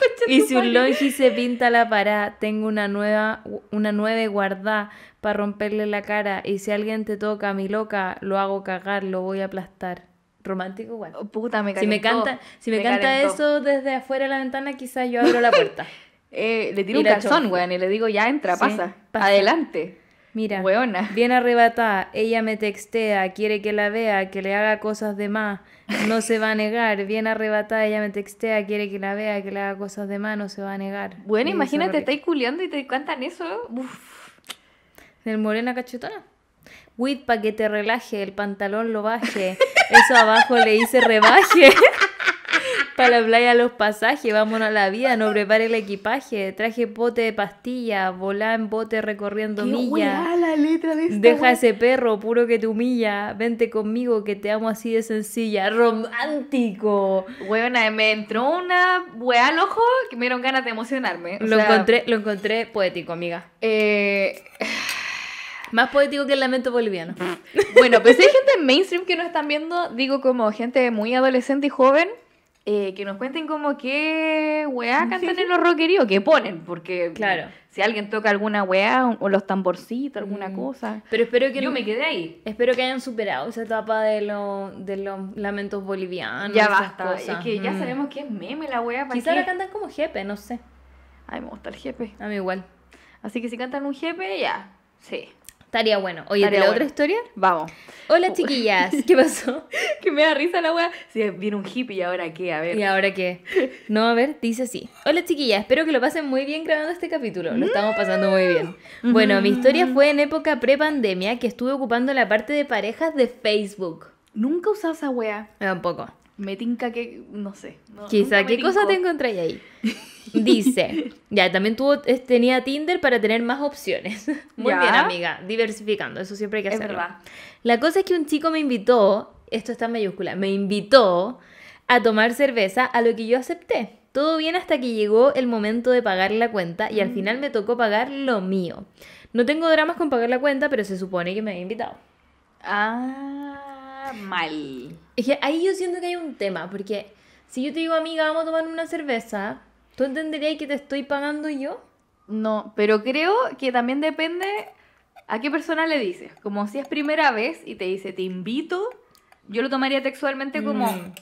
y si un logi se pinta la pará, tengo una nueva, una nueve guardá para romperle la cara. Y si alguien te toca, mi loca, lo hago cagar, lo voy a aplastar. Romántico igual. Oh, puta, me Si me canta, si me, canta eso desde afuera de la ventana, quizás yo abro la puerta. Eh, le tiro un calzón, weón, y le digo, ya entra, pasa, pasa. Adelante. Mira, bien arrebatada, ella me textea, quiere que la vea, que le haga cosas de más, no se va a negar, bien arrebatada, ella me textea, quiere que la vea, que le haga cosas de más, no se va a negar. Bueno, imagínate, estáis culiando y te cuentan eso. Del morena cachetona. Wit, pa' que te relaje, el pantalón lo baje, eso abajo le hice rebaje. Para la playa los pasajes, vámonos a la vida, no prepare el equipaje, traje bote de pastilla, volá en bote recorriendo millas. Deja ese perro, puro que te humilla, vente conmigo que te amo así de sencilla, romántico. Buena, me entró una weá al ojo que me dieron ganas de emocionarme. lo, encontré, lo encontré poético, amiga. Eh, Más poético que el lamento boliviano. bueno, pues si hay gente mainstream que no están viendo, digo como gente muy adolescente y joven, eh, que nos cuenten como qué weá cantan en los rockeríos, que ponen, porque claro. si alguien toca alguna weá o los tamborcitos, alguna mm. cosa. Pero espero que yo no, me quedé ahí. Espero que hayan superado esa etapa de, los de los lamentos bolivianos. Ya basta, es que ya mm. sabemos que es meme la weá. quizá la cantan como jepe, no sé. A mí me gusta el jepe. A mí igual. Así que si cantan un jepe, ya, sí. Estaría bueno. Oye, ¿te la otra historia? Vamos. Hola, chiquillas. ¿Qué pasó? que me da risa la weá. Si viene un hippie y ahora qué, a ver. ¿Y ahora qué? No, a ver, dice así. Hola, chiquillas. Espero que lo pasen muy bien grabando este capítulo. Lo estamos pasando muy bien. Mm. Bueno, mi historia mm. fue en época pre-pandemia que estuve ocupando la parte de parejas de Facebook. Nunca usabas esa weá. Tampoco me tinca que, no sé. Quizá, ¿qué cosa te encontré ahí? Dice, ya, también tuvo, tenía Tinder para tener más opciones. Muy bien, amiga, diversificando, eso siempre hay que hacerlo. La cosa es que un chico me invitó, esto está en mayúscula, me invitó a tomar cerveza, a lo que yo acepté. Todo bien hasta que llegó el momento de pagar la cuenta y al mm. final me tocó pagar lo mío. No tengo dramas con pagar la cuenta, pero se supone que me había invitado. Ah mal. Es que ahí yo siento que hay un tema, porque si yo te digo, amiga, vamos a tomar una cerveza, ¿tú entenderías que te estoy pagando yo? No, pero creo que también depende a qué persona le dices. Como si es primera vez y te dice, te invito, yo lo tomaría textualmente como, mm.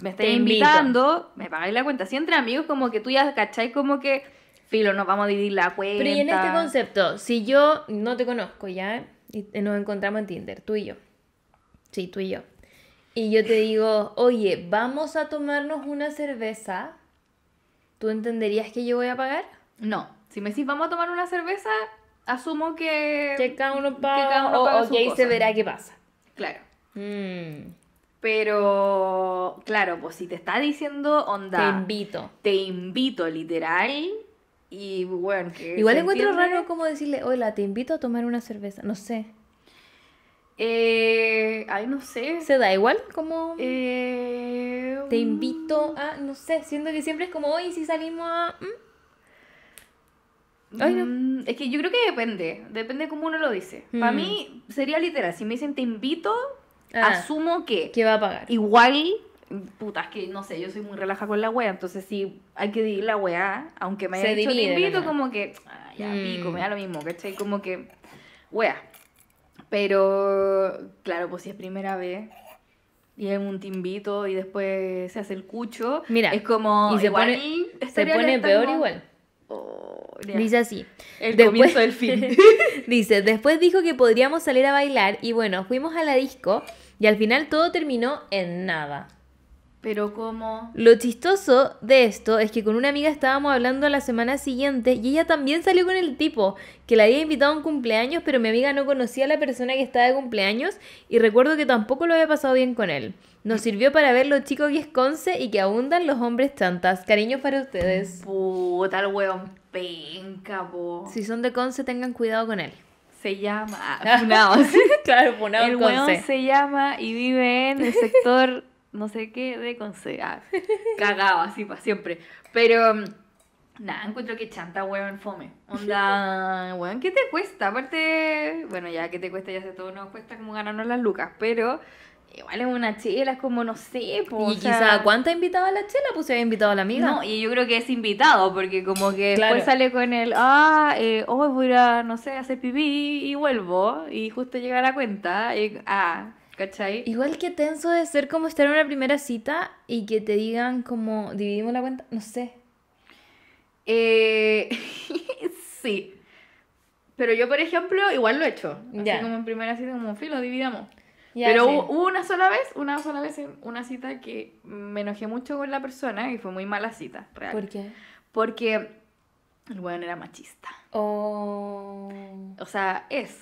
me estás invitando, me pagáis la cuenta. Si entre amigos, como que tú ya cacháis como que, filo, nos vamos a dividir la cuenta. Pero y en este concepto, si yo no te conozco ya, y nos encontramos en Tinder, tú y yo. Sí, tú y yo. Y yo te digo, oye, vamos a tomarnos una cerveza. ¿Tú entenderías que yo voy a pagar? No. Si me decís, vamos a tomar una cerveza, asumo que. Que cada uno paga. o, ahí se verá qué pasa. Claro. Mm. Pero, claro, pues si te está diciendo onda. Te invito. Te invito, literal. Y bueno, Igual encuentro raro como decirle, hola, te invito a tomar una cerveza. No sé. Eh, ay, no sé. ¿Se da igual? Como... Eh, te mm. invito a... No sé, Siendo que siempre es como, hoy si salimos a... Mm". Ay, no. Mm, es que yo creo que depende, depende cómo uno lo dice. Para mí sería literal, si me dicen te invito, ah. asumo que... Que va a pagar. Igual puta, es que no sé, yo soy muy relaja con la wea, entonces sí hay que dividir la wea, aunque me haya dicho te invito, como que, ah, ya pico, me da lo mismo, ¿cachai? Como que, wea. Pero, claro, pues si es primera vez y es un timbito y después se hace el cucho, Mira, es como. Y se pone, peor igual. Oh, dice así. El comienzo del fin. dice, después dijo que podríamos salir a bailar y bueno, fuimos a la disco y al final todo terminó en nada. Pero cómo... Lo chistoso de esto es que con una amiga estábamos hablando la semana siguiente y ella también salió con el tipo que la había invitado a un cumpleaños, pero mi amiga no conocía a la persona que estaba de cumpleaños y recuerdo que tampoco lo había pasado bien con él. Nos sirvió para ver lo chico que es Conce y que abundan los hombres tantas. Cariño para ustedes. Puta, el hueón penca, po. Si son de Conce, tengan cuidado con él. Se llama... claro, El hueón se llama y vive en el sector no sé qué de conceder. Ah, cagado, así para siempre. Pero, nada, encuentro que chanta, weón, fome. Onda, weón, ¿qué te cuesta? Aparte, bueno, ya que te cuesta, ya se todo nos cuesta como ganarnos las lucas, pero... Igual es una chela, es como no sé. pues. y quizá, ¿cuánta invitado a la chela? Pues se había invitado a la amiga. No, y yo creo que es invitado, porque como que después sale con el, ah, eh, hoy voy a, no sé, hacer pipí y vuelvo, y justo llega la cuenta, ah, ¿Cachai? Igual que tenso de ser como estar en una primera cita y que te digan como dividimos la cuenta, no sé. Eh, sí. Pero yo, por ejemplo, igual lo he hecho. Así como en primera cita, como filo, dividamos. Pero hubo una sola vez, una sola vez en una cita que me enojé mucho con la persona y fue muy mala cita, real. ¿Por qué? Porque el weón era machista. O... Oh. O sea, es.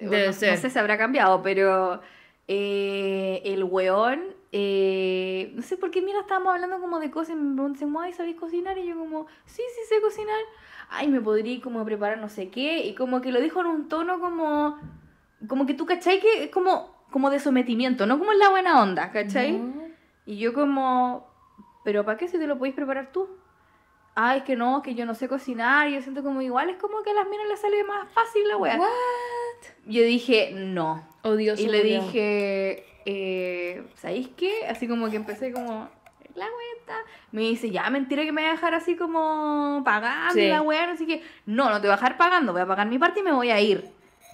No sé si habrá cambiado, pero eh, el weón, eh, no sé por qué, mira, estábamos hablando como de cosas me preguntan, ¿sabéis cocinar? Y yo como, sí, sí sé cocinar. Ay, me podría como preparar no sé qué. Y como que lo dijo en un tono como, como que tú, ¿cachai? Que es como, como de sometimiento, no como en la buena onda, ¿cachai? Y yo como, pero ¿para qué si te lo podéis preparar tú? Ay, ah, es que no, que yo no sé cocinar. Y yo siento como igual, es como que a las minas les sale más fácil la wea. Yo dije, no, y le dije, eh, ¿sabéis qué? Así como que empecé como, la cuenta. Me dice, ya, mentira que me voy a dejar así como pagando la wea Así que, no, no te voy a dejar pagando, voy a pagar mi parte y me voy a ir.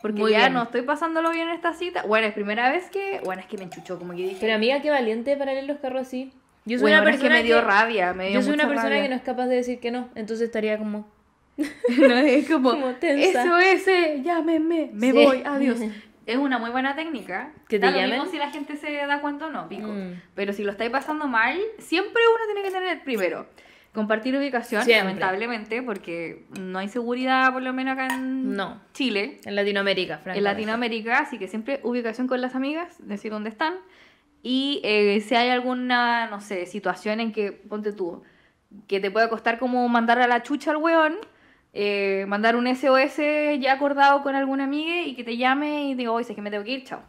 Porque ya no estoy pasándolo bien en esta cita. Bueno, es primera vez que. Bueno, es que me enchuchó, como que dije. Pero amiga, qué valiente para leer los carros así. Yo soy bueno, una persona. que me dio rabia, Yo soy una persona que no es capaz de decir que no. Entonces estaría como. no, es como. como tensa. Eso es, llámeme, eh, me voy, adiós. es una muy buena técnica. Que te da lo mismo si la gente se da cuenta o no, pico. Mm. Pero si lo estáis pasando mal, siempre uno tiene que tener primero. Compartir ubicación, lamentablemente, porque no hay seguridad, por lo menos acá en Chile. En Latinoamérica, francamente. En Latinoamérica, así que siempre ubicación con las amigas, decir dónde están. Y eh, si hay alguna, no sé, situación en que, ponte tú, que te pueda costar como mandar a la chucha al weón, eh, mandar un SOS ya acordado con alguna amiga y que te llame y digo, oye, sé que me tengo que ir, chao.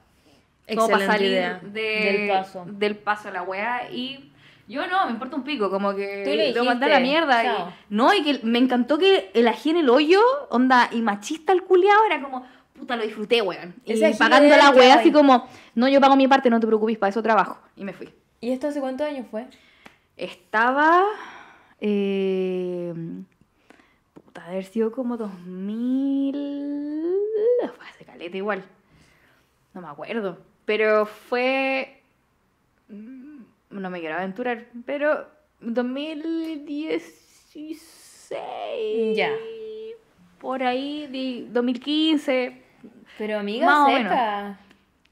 Excelente para salir del paso. Del paso a la wea y yo no, me importa un pico, como que lo, le mandar la mierda. no, y que me encantó que el ají en el hoyo, onda, y machista el culiao, era como, puta, lo disfruté, weón. Y pagando la wea así como, no, yo pago mi parte, no te preocupes, para eso trabajo. Y me fui. ¿Y esto hace cuántos años fue? Estaba... Eh, puta, haber sido como 2000. Fue hace caleta igual. No me acuerdo. Pero fue. Mm, no me quiero aventurar, pero 2016. Ya. Por ahí, 2015. Pero amiga,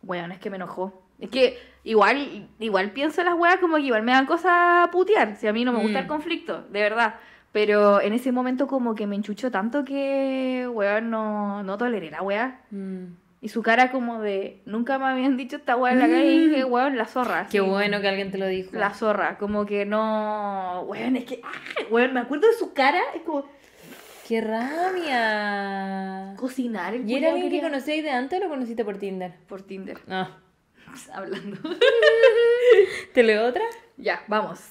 Bueno, es que me enojó. Es que igual, igual pienso las weas como que igual me dan cosas a putear. Si a mí no me gusta el mm. conflicto, de verdad. Pero en ese momento como que me enchuchó tanto que, weón, no, toleré la weá. Mm. Y su cara como de, nunca me habían dicho esta weá en la calle. Y mm. dije, weón, la zorra. Qué bueno que alguien te lo dijo. La zorra. Como que no, weón, es que, ah, weón, me acuerdo de su cara. Es como... ¡Qué rabia! Cocinar. El ¿Y era alguien que conocéis de antes o lo conociste por Tinder? Por Tinder. Ah. Hablando. ¿Te leo otra? Ya, vamos.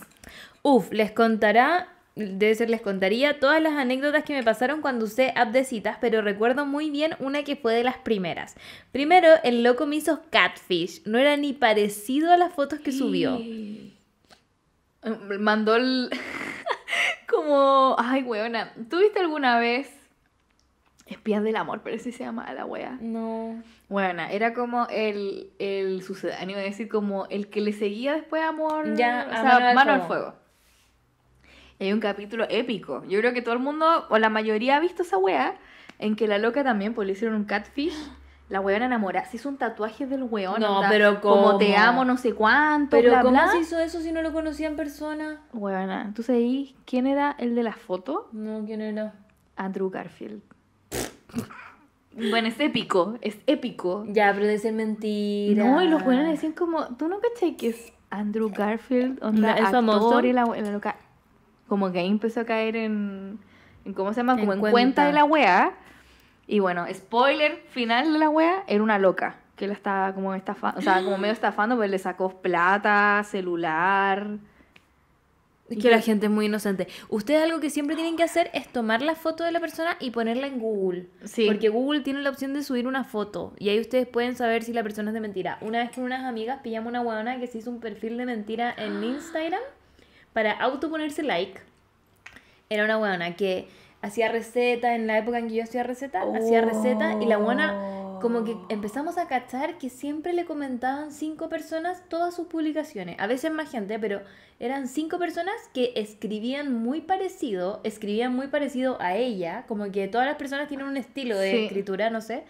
Uf, les contará debe ser les contaría todas las anécdotas que me pasaron cuando usé app de citas, pero recuerdo muy bien una que fue de las primeras. Primero, el loco me hizo catfish. No era ni parecido a las fotos que subió. Mandó como... Ay, weona. ¿Tuviste alguna vez Espías del amor, pero sí se llama la wea. No. Bueno, era como el, el sucedáneo, es decir, como el que le seguía después de amor. Ya, o sea, mano, al fuego hay un capítulo épico. Yo creo que todo el mundo, o la mayoría, ha visto esa wea en que la loca también, porque le hicieron un catfish. La weona enamorada se hizo un tatuaje del weón. No, pero Como te amo, no sé cuánto. Pero bla, ¿cómo se hizo eso si no lo conocían en persona? Weona, Entonces ahí, quién era el de la foto? No, ¿quién era? Andrew Garfield. Bueno, es épico, es épico. Ya, pero de ser mentira. No, y los weones decían como, tú no caché que es Andrew Garfield, onda, es actor y la, la loca como que ahí empezó a caer en, en ¿cómo se llama? Como en, cuenta. de la wea. Y bueno, spoiler final de la wea, era una loca que la estaba como estafando, o sea, como medio estafando, pues le sacó plata, celular. que la gente es muy inocente. Ustedes algo que siempre tienen que hacer es tomar la foto de la persona y ponerla en Google. Sí. Porque Google tiene la opción de subir una foto. Y ahí ustedes pueden saber si la persona es de mentira. Una vez con unas amigas pillamos una weona que se hizo un perfil de mentira en Instagram para autoponerse like, era una buena que hacía receta en la época en que yo hacía receta, hacía receta y la buena como que oh. empezamos a cachar que siempre le comentaban cinco personas todas sus publicaciones, a veces más gente, pero eran cinco personas que escribían muy parecido, escribían muy parecido a ella, como que todas las personas tienen un estilo de escritura, no sé.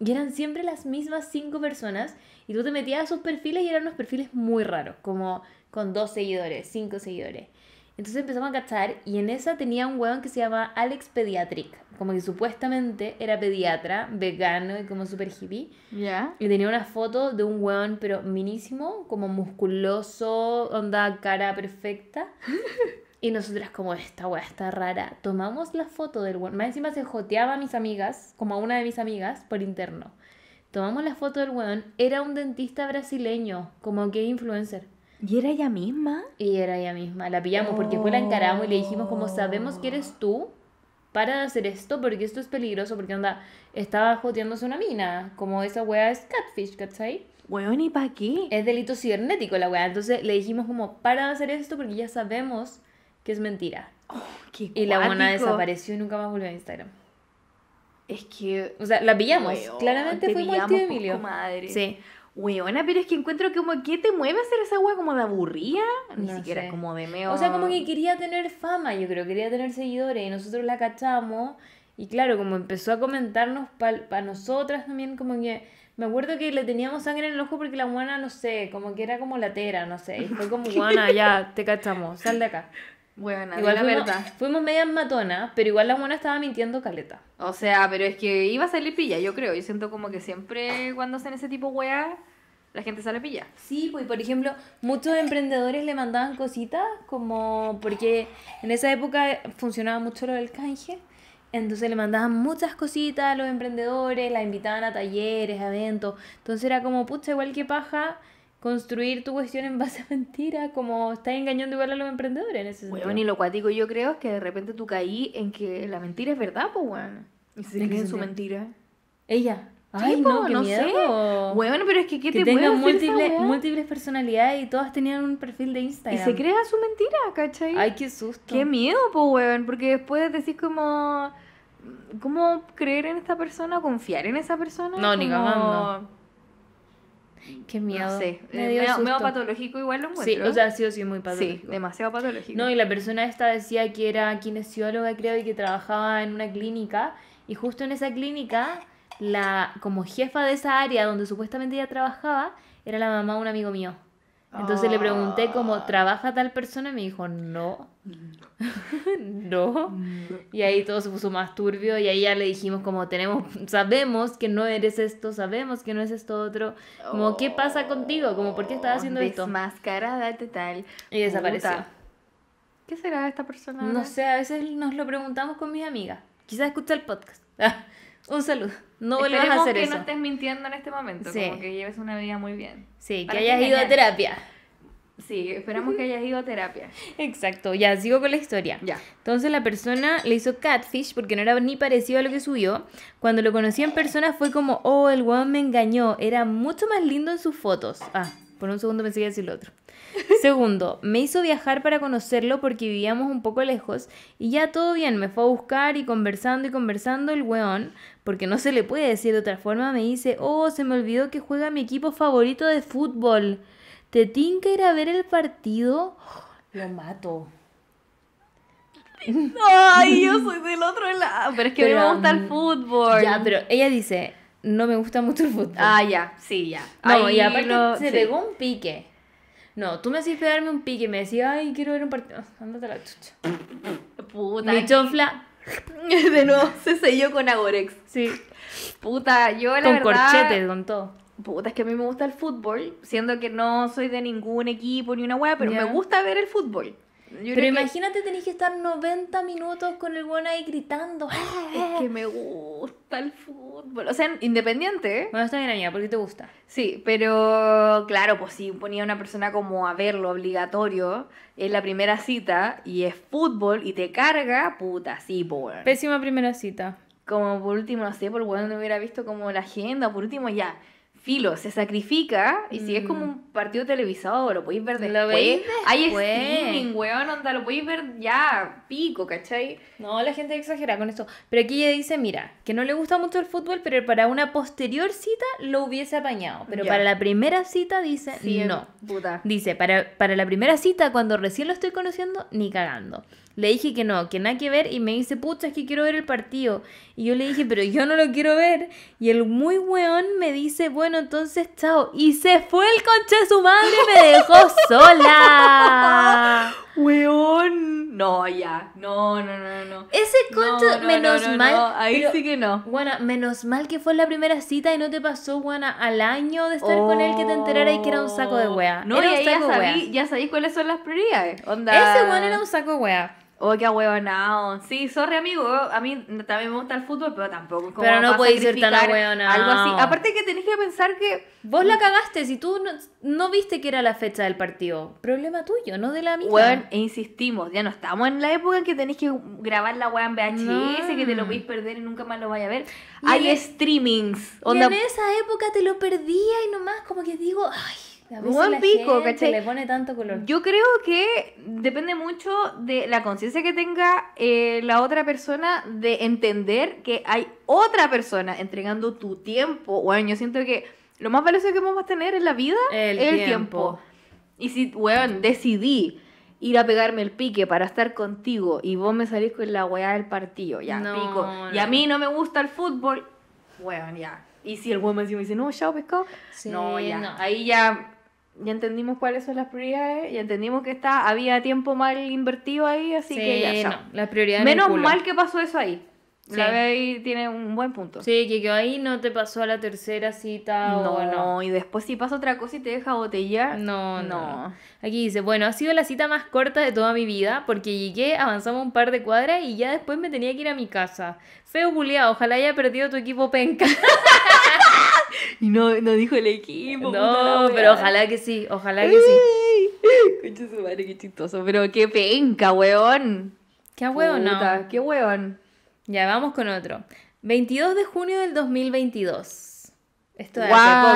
Y eran siempre las mismas cinco personas y tú te metías a sus perfiles y eran unos perfiles muy raros, como con dos seguidores, cinco seguidores. Entonces empezamos a cachar y en esa tenía un hueón que se llamaba... Alex Pediatric, como que supuestamente era pediatra, vegano y como super hippie. Ya... Y tenía una foto de un hueón pero minísimo, como musculoso, onda cara perfecta. y nosotras como esta hueá está rara, tomamos la foto del hueón. Más encima se joteaba a mis amigas, como a una de mis amigas, por interno. Tomamos la foto del hueón, era un dentista brasileño, como gay influencer. ¿Y era ella misma? Y era ella misma. La pillamos porque fue la encaramos y le dijimos, como sabemos que eres tú, para de hacer esto porque esto es peligroso, porque anda, estaba joteándose una mina. Como esa wea es catfish, ¿cachai? Weón, ¿y para aquí Es delito cibernético la wea. Entonces le dijimos como, para de hacer esto porque ya sabemos que es mentira. Oh, y la buena desapareció y nunca más volvió a Instagram. Es que... O sea, la pillamos. Claramente fue muy de Emilio. Madre. Sí. Weona, pero es que encuentro como que te mueve a hacer esa agua como de aburría ni siquiera como de meo. O sea, como que quería tener fama, yo creo, quería tener seguidores y nosotros la cachamos. Y claro, como empezó a comentarnos para nosotras también, como que me acuerdo que le teníamos sangre en el ojo porque la guana, no sé, como que era como latera, no sé. Y fue como guana, ya, te cachamos, sal de acá. Bueno, igual la verdad. Fuimos medias matona, pero igual la mona estaba mintiendo caleta. O sea, pero es que iba a salir pilla, yo creo. Yo siento como que siempre cuando hacen ese tipo de weas, la gente sale pilla. Sí, pues por ejemplo, muchos emprendedores le mandaban cositas, como porque en esa época funcionaba mucho lo del canje. Entonces le mandaban muchas cositas a los emprendedores, la invitaban a talleres, a eventos. Entonces era como, pucha, igual que paja construir tu cuestión en base a mentira como estás engañando igual a los emprendedores en ese sentido. Bueno, y lo cuático yo creo es que de repente tú caí en que la mentira es verdad, pues, bueno. Y se cree en su mentira. Ella. Ay, pues, no, qué miedo. Sé. Bueno, pero es que ¿qué te tenga múltiples, múltiples personalidades y todas tenían un perfil de Instagram. Y se crea su mentira, ¿cachai? Ay, qué susto. Qué miedo, pues weón. Porque después decís como... ¿Cómo creer en esta persona? ¿Confiar en esa persona? No, ni ni cagando. Mm, Qué miedo. Me eh, dio patológico igual lo Sí, o sea, ¿eh? sí sido sí muy patológico. Sí, demasiado patológico. No, y la persona esta decía que era kinesióloga, creo, y que trabajaba en una clínica. Y justo en esa clínica, la como jefa de esa área donde supuestamente ella trabajaba, era la mamá de un amigo mío. Entonces le pregunté cómo ah. trabaja tal persona y me dijo, no, no. Y ahí todo se puso más turbio y ahí ya le dijimos como tenemos, sabemos que no eres esto, sabemos que no es esto otro. Como, ¿qué pasa contigo? Como, ¿por qué estás haciendo esto? Desmascarada tal. Y desapareció. ¿Qué será esta persona? No sé, a veces nos lo preguntamos con mis amigas. Quizás escucha el podcast. Un saludo. No vuelvas a hacer que eso. que no estés mintiendo en este momento, como que lleves una vida muy bien. Sí, que hayas ido a terapia. Sí, esperamos que hayas ido a terapia. Exacto, ya, sigo con la historia. Ya. Entonces la persona le hizo catfish porque no era ni parecido a lo que subió. Cuando lo conocí en persona fue como, oh, el guapo me engañó, era mucho más lindo en sus fotos. Ah, por un segundo me que decir lo otro. Segundo, me hizo viajar para conocerlo porque vivíamos un poco lejos y ya todo bien, me fue a buscar y conversando y conversando el weón, porque no se le puede decir de otra forma, me dice, oh, se me olvidó que juega mi equipo favorito de fútbol. ¿Te tinca ir a ver el partido? Lo mato. Ay, yo soy del otro lado. Pero es que me gusta el mm, fútbol. Ya, pero ella dice, no me gusta mucho el fútbol. Ah, ya, sí, ya. No, y aparte se pegó un pique. No, tú me hacías pegarme un pique y me decías, ay, quiero ver un partido. Ah, ándate la chucha. Puta. Mi chofla. de nuevo se selló con Agorex. Sí. Puta, yo la verdad. Con corchetes, con todo. Puta, es que a mí me gusta el fútbol, siendo que no soy de ningún equipo ni una hueá pero me gusta ver el fútbol. Pero imagínate, tenés que estar 90 minutos con el weón ahí gritando. Es ¡Ah! que me gusta el fútbol. O sea, independiente. Bueno, está bien, amiga, porque te gusta. Sí, pero claro, pues si ponía a una persona como a verlo obligatorio Es la primera cita y es fútbol y te carga, puta, sí, por. Pues, Pésima primera cita. Como por último, no sé, por bueno no hubiera visto como la agenda, por último ya filo, se sacrifica. Y si es como un partido televisado, lo podéis ver después. ¿Lo veis después? Hay streaming, weón, lo podéis ver ya, pico, ¿cachai? No, la gente exagera con eso. Pero aquí ella dice, mira, que no le gusta mucho el fútbol, pero para una posterior cita lo hubiese apañado. Pero para la primera cita dice, no. Dice, para, para la primera cita, cuando recién lo estoy conociendo, ni cagando. Le dije que no, que nada que ver y me dice, pucha, es que quiero ver el partido. Y yo le dije, pero yo no lo quiero ver. Y el muy weón me dice, bueno, entonces chao. Y se fue el concha de su madre y me dejó sola. Weón. No, ya. No, no, no, no. Ese concha, menos mal. Ahí sí que no. Bueno, menos mal que fue la primera cita y no te pasó, buena al año de estar con él que te enterara y que era un saco de wea. Oh. No, era un ya, saco ya ya cuáles son las prioridades. Onda. Ese weón era un saco de wea. Oh, qué huevonao. Sí, sorry, amigo. A mí también me gusta el fútbol, pero tampoco. Como pero no podéis ser tan huevonao. Algo así. Aparte que tenés que pensar que. Vos la cagaste. Si tú no, viste que era la fecha del partido, problema tuyo, no de la mía. Bueno, e insistimos, ya no estamos en la época en que tenés que grabar la weá en VHS, que te lo podéis perder y nunca más lo vaya a ver. Hay e- streamings. en esa época te lo perdía y nomás como que digo, ay, Buen pico, ¿cachai? Le pone tanto color. Yo creo que depende mucho de la conciencia que tenga eh, la otra persona de entender que hay otra persona entregando tu tiempo. Bueno, yo siento que lo más valioso que vamos a tener en la vida es el tiempo. Y si, weón, decidí ir a pegarme el pique para estar contigo y vos me salís con la weá del partido, ya, pico. Y a mí no me gusta el fútbol, weón, ya. Y si el weón me dice, no, chao pescado, no, ya. Ahí ya ya entendimos cuáles son las prioridades, ya entendimos que está, había tiempo mal invertido ahí, así que ya, ya. las prioridades. Menos mal que pasó eso ahí. La ahí tiene un buen punto. Sí, que quedó ahí no te pasó a la tercera cita no, no. y después si pasa otra cosa y te deja botellar. No, no, Aquí dice, bueno, ha sido la cita más corta de toda mi vida porque llegué, avanzamos un par de cuadras y ya después me tenía que ir a mi casa. Feo buleado, ojalá haya perdido tu equipo penca. Y no, dijo el equipo. No, pero ojalá que sí, ojalá que sí. Escucha su madre, qué chistoso. Pero qué penca, weón. Qué weón, no. Qué weón. Ya, vamos con otro. 22 de junio del 2022. Esto es,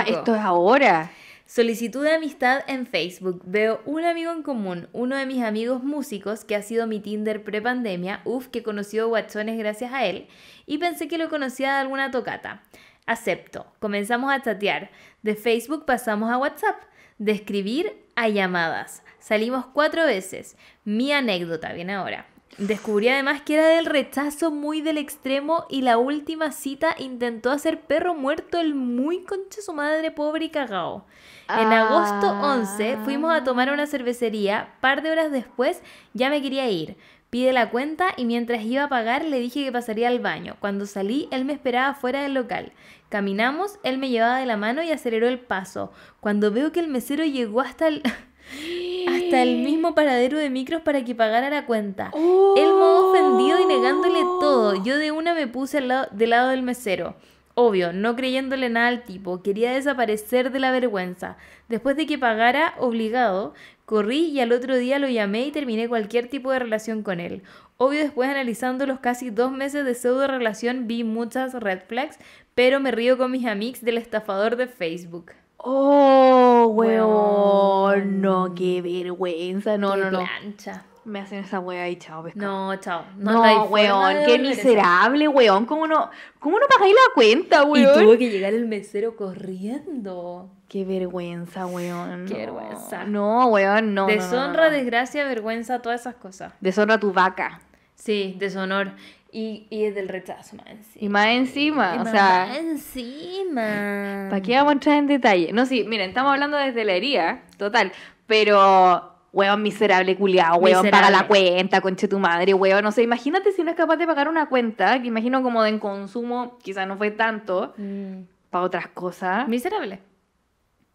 esto es ahora. Solicitud de amistad en Facebook. Veo un amigo en común, uno de mis amigos músicos, que ha sido mi Tinder prepandemia, uf, que conoció guachones gracias a él, y pensé que lo conocía de alguna tocata acepto. Comenzamos a chatear. De Facebook pasamos a WhatsApp. De escribir a llamadas. Salimos cuatro veces. Mi anécdota viene ahora. Descubrí además que era del rechazo muy del extremo y la última cita intentó hacer perro muerto el muy concha su madre pobre y cagao. En agosto 11 fuimos a tomar una cervecería, par de horas después ya me quería ir. Pide la cuenta y mientras iba a pagar le dije que pasaría al baño. Cuando salí, él me esperaba fuera del local. Caminamos, él me llevaba de la mano y aceleró el paso. Cuando veo que el mesero llegó hasta el... hasta el mismo paradero de micros para que pagara la cuenta. Él modo ofendido y negándole todo. Yo de una me puse al lado, del lado del mesero. Obvio, no creyéndole nada al tipo, quería desaparecer de la vergüenza. Después de que pagara, obligado, Corrí y al otro día lo llamé y terminé cualquier tipo de relación con él. Obvio, después analizando los casi dos meses de pseudo relación, vi muchas red flags, pero me río con mis amigos del estafador de Facebook. Oh, weón, no, qué vergüenza, no, no, no. Plancha me hacen esa wea y chao, pescado. No, chao. No, no weón, qué miserable, weón. ¿Cómo no, cómo no pagáis la cuenta, weón? Y tuve que llegar el mesero corriendo. Qué vergüenza, weón. Qué vergüenza. No, weón, no. Deshonra, desgracia, vergüenza, todas esas cosas. Deshonra tu vaca. Sí, deshonor. Y, y es del rechazo, más encima. Y más encima, o sea... Y Más encima. ¿Para qué vamos a entrar en detalle? No, sí, miren, estamos hablando desde la herida, total. Pero Hueón miserable culiado, hueón paga la cuenta, conche tu madre, huevón. No sé, imagínate si no es capaz de pagar una cuenta, que imagino como de consumo, quizás no fue tanto, mm. para otras cosas. Miserable.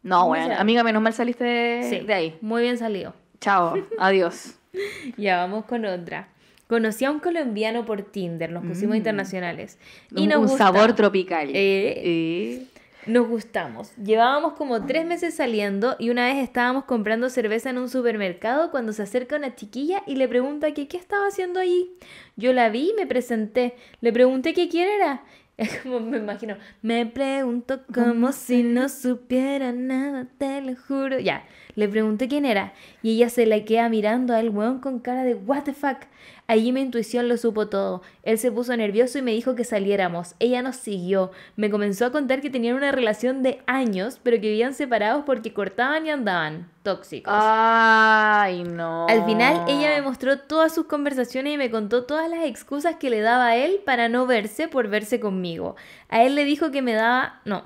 No, bueno Amiga, menos mal saliste de, ahí. Muy bien salido. Chao, adiós. ya vamos con otra. Conocí a un colombiano por Tinder, nos pusimos mm. internacionales. Y un, un sabor tropical. Eh, eh. Nos gustamos. Llevábamos como tres meses saliendo y una vez estábamos comprando cerveza en un supermercado cuando se acerca una chiquilla y le pregunta que qué estaba haciendo allí. Yo la vi y me presenté. Le pregunté que quién era. Es como me imagino. Me pregunto como si no supiera nada, te lo juro. Ya. Le pregunté quién era y ella se la queda mirando al weón con cara de what the fuck. Allí mi intuición lo supo todo. Él se puso nervioso y me dijo que saliéramos. Ella nos siguió. Me comenzó a contar que tenían una relación de años, pero que vivían separados porque cortaban y andaban. Tóxicos. Ay, no. Al final, ella me mostró todas sus conversaciones y me contó todas las excusas que le daba a él para no verse por verse conmigo. A él le dijo que me daba. No,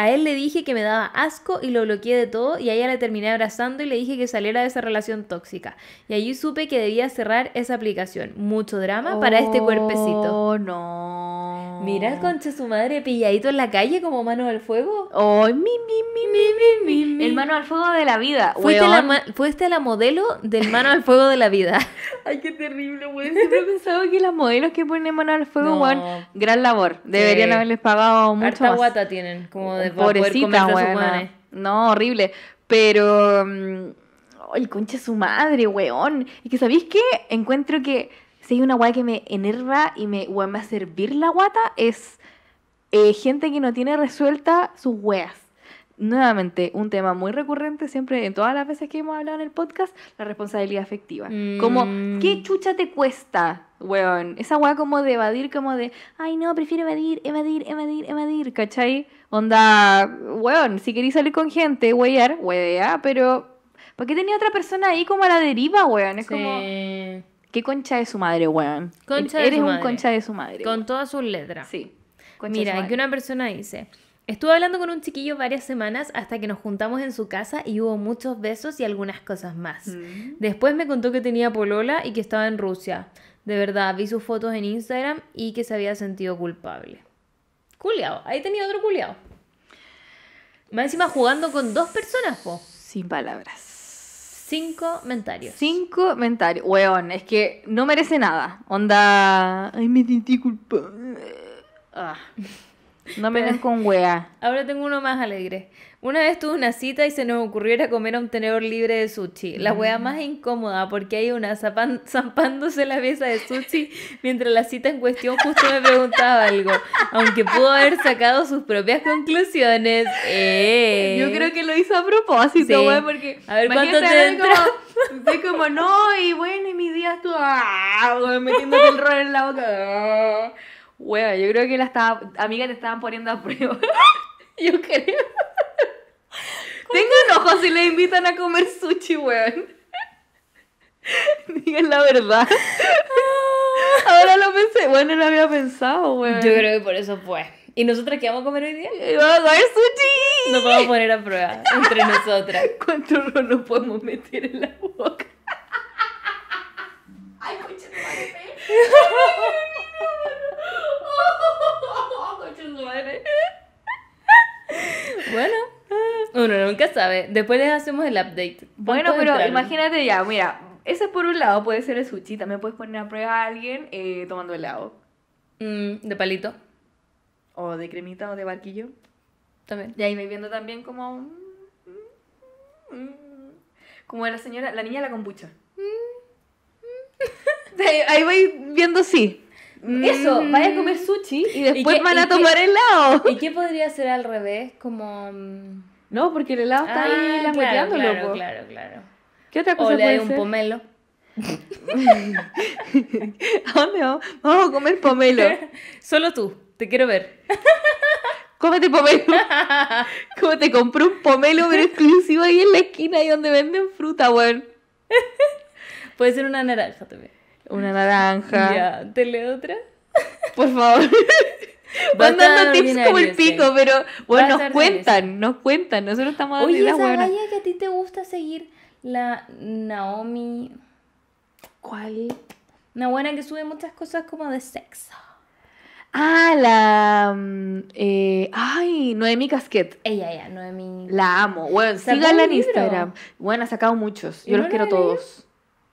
a él le dije que me daba asco y lo bloqueé de todo y a ella le terminé abrazando y le dije que saliera de esa relación tóxica. Y allí supe que debía cerrar esa aplicación. Mucho drama para este cuerpecito. Oh, no. Mira concha su madre pilladito en la calle como mano al fuego. Oh, mi, mi, mi, mi, mi, mi, El mano al fuego de la vida. Fuiste, la, fuiste la modelo del mano al fuego de la vida. Ay, qué terrible, weón. he pensado que las modelos que ponen mano al fuego, gran labor. Deberían haberles pagado mucho Harta guata tienen, como de Pobrecita, No, horrible. Pero. Mm, ay, concha su madre, weón. Y que, ¿sabéis qué? Encuentro que si hay una weá que me enerva y me, va a servir la guata, es eh, gente que no tiene resuelta sus weas. Nuevamente, un tema muy recurrente siempre en todas las veces que hemos hablado en el podcast, la responsabilidad afectiva. Como, mm. ¿qué chucha te cuesta Weón, esa weá como de evadir, como de, ay no, prefiero evadir, evadir, evadir, evadir, ¿cachai? Onda, weón, si queréis salir con gente, weyar, wea, pero ¿por qué tenía otra persona ahí como a la deriva, weón? Es como, ¿qué concha de su madre, weón? Concha de su un madre. concha de su madre. Con todas sus letras. Sí. Mira, que una persona dice, Estuve hablando con un chiquillo varias semanas hasta que nos juntamos en su casa y hubo muchos besos y algunas cosas más. Mm. Después me contó que tenía polola y que estaba en Rusia. De verdad, vi sus fotos en Instagram y que se había sentido culpable. Culeado, ahí tenía otro culeado. Más encima jugando con dos personas, po. Sin palabras. Cinco comentarios. Cinco comentarios. Weón, es que no merece nada. Onda. Ay, me sentí culpable. Ah. No me den con wea. Ahora tengo uno más alegre. Una vez tuve una cita y se nos ocurrió ir a comer a un tenedor libre de sushi. La wea mm. más incómoda porque hay una zapan, zampándose la mesa de sushi mientras la cita en cuestión justo me preguntaba algo. Aunque pudo haber sacado sus propias conclusiones. Eh. Yo creo que lo hizo a propósito, porque... A ver cuánto Como, como, no, y bueno, y mi día estuvo ah, metiéndote el rol en la boca. Ah. yo creo que la estaba... Amiga, te estaban poniendo a prueba. yo creo... Tengo ojos si le invitan a comer sushi, weón. Digan la verdad. Ah. Ahora lo pensé. Bueno, no lo había pensado, weón. Yo creo que por eso fue. ¿Y nosotras qué vamos a comer hoy día? Eh, ¡Vamos a comer sushi! Nos vamos a poner a prueba entre nosotras. ¿Cuánto nos podemos meter en la boca? ¡Ay, coche, oh, madre! Bueno. Uno nunca sabe. Después les hacemos el update. Bueno, pero imagínate ya, mira, ese por un lado puede ser el sushi. También puedes poner a prueba a alguien eh, tomando helado. lado mm, de palito. O de cremita o de barquillo. También. Y ahí me viendo también como. Como la señora, la niña de la kombucha. Mm, mm. ahí voy viendo sí. Eso, vaya a comer sushi y después van a tomar el helado. ¿Y qué podría ser al revés? Como. No, porque el helado está ahí la ah, loco. claro, claro, claro. ¿Qué otra cosa o le puede hay un pomelo. ¿A dónde vamos? Vamos a comer pomelo. Solo tú, te quiero ver. Cómete pomelo. Como te compré un pomelo, pero exclusivo ahí en la esquina ahí donde venden fruta, weón. Puede ser una naranja también. Una naranja. Ya, ¿te otra? Por favor. Van dando tips como el pico, pero bueno, nos cuentan, nos cuentan. Nosotros estamos dando Oye, esa que a ti te gusta seguir, la Naomi. ¿Cuál? Una buena que sube muchas cosas como de sexo. Ah, la. Mm, eh, ay, Noemi Casquet. Ella, ella, Noemi. La amo. Bueno, síganla en Instagram. Bueno, ha sacado muchos. Yo, los quiero todos.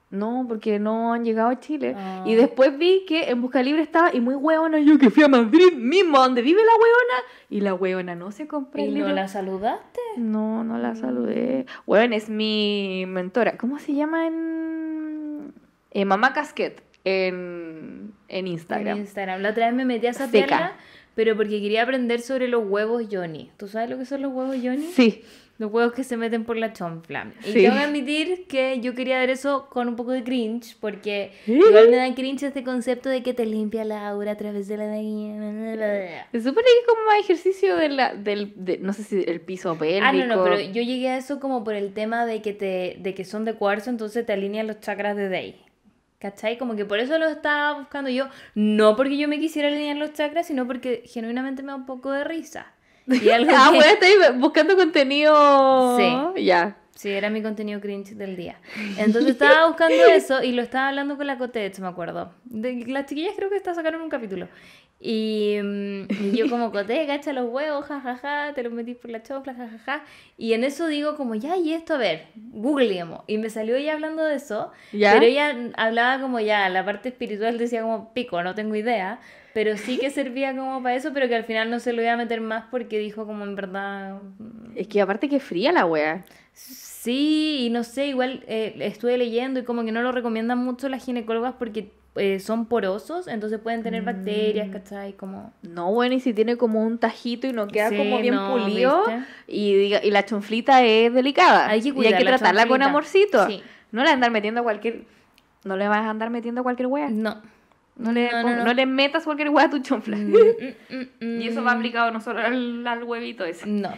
No, porque no han llegado a Chile. Y ah. después vi que en Busca Libre estaba y muy hueona. Yo que fui a Madrid mismo, donde vive la hueona. Y la hueona no se compró. ¿Y el libro. no la saludaste? No, no la saludé. Bueno, es mi mentora. ¿Cómo se llama en. Eh, Mamá Casquet en, en Instagram. En Instagram. La otra vez me metí a esa pero porque quería aprender sobre los huevos Johnny. ¿Tú sabes lo que son los huevos Johnny? Sí los huevos que se meten por la chonfla. Y tengo admitir que yo quería ver eso con un poco de cringe, porque ¿Eh? igual me da cringe este concepto de que te limpia la aura a través de la Se supone que como más ejercicio de la, del, no sé si el piso pélvico. Ah, no, no, pero yo llegué a eso como por el tema de que, te, de que son de cuarzo, entonces te alinean los chakras de ahí. ¿Cachai? Como que por eso lo estaba buscando yo. No porque yo me quisiera alinear los chakras, sino porque genuinamente me da un poco de risa. Y ah, buscando contenido. Sí. Ya. Sí, era mi contenido cringe del día. Entonces estaba buscando eso y lo estaba hablando con la Cotech, me acuerdo. De, las chiquillas creo que está sacaron un capítulo. Y mm, como coté, gacha los huevos, jajaja, te los metís por la chopla jajaja. y en eso digo como, ya, y esto, a ver, googleemos. Y me salió ella hablando de eso, pero ella hablaba como ya, la parte espiritual decía como, pico, no tengo idea, pero sí que servía como para eso, pero que al final no se lo iba a meter más porque dijo como en verdad... Mm. Es que aparte que fría la wea. Sí, y no sé, igual eh, estuve leyendo y como que no lo recomiendan mucho las ginecólogas porque eh, son porosos, entonces pueden tener bacterias, mm. ¿cachai? Como... No, bueno, y si tiene como un tajito y no queda como bien pulido y, y, la chonflita es delicada. Hay que y hay que tratarla con amorcito. No le andar metiendo cualquier... No le vas a andar metiendo a cualquier hueá, No. No le, no, metas cualquier hueá a tu chonfla. Mm, mm, y eso va aplicado no solo al huevito ese. No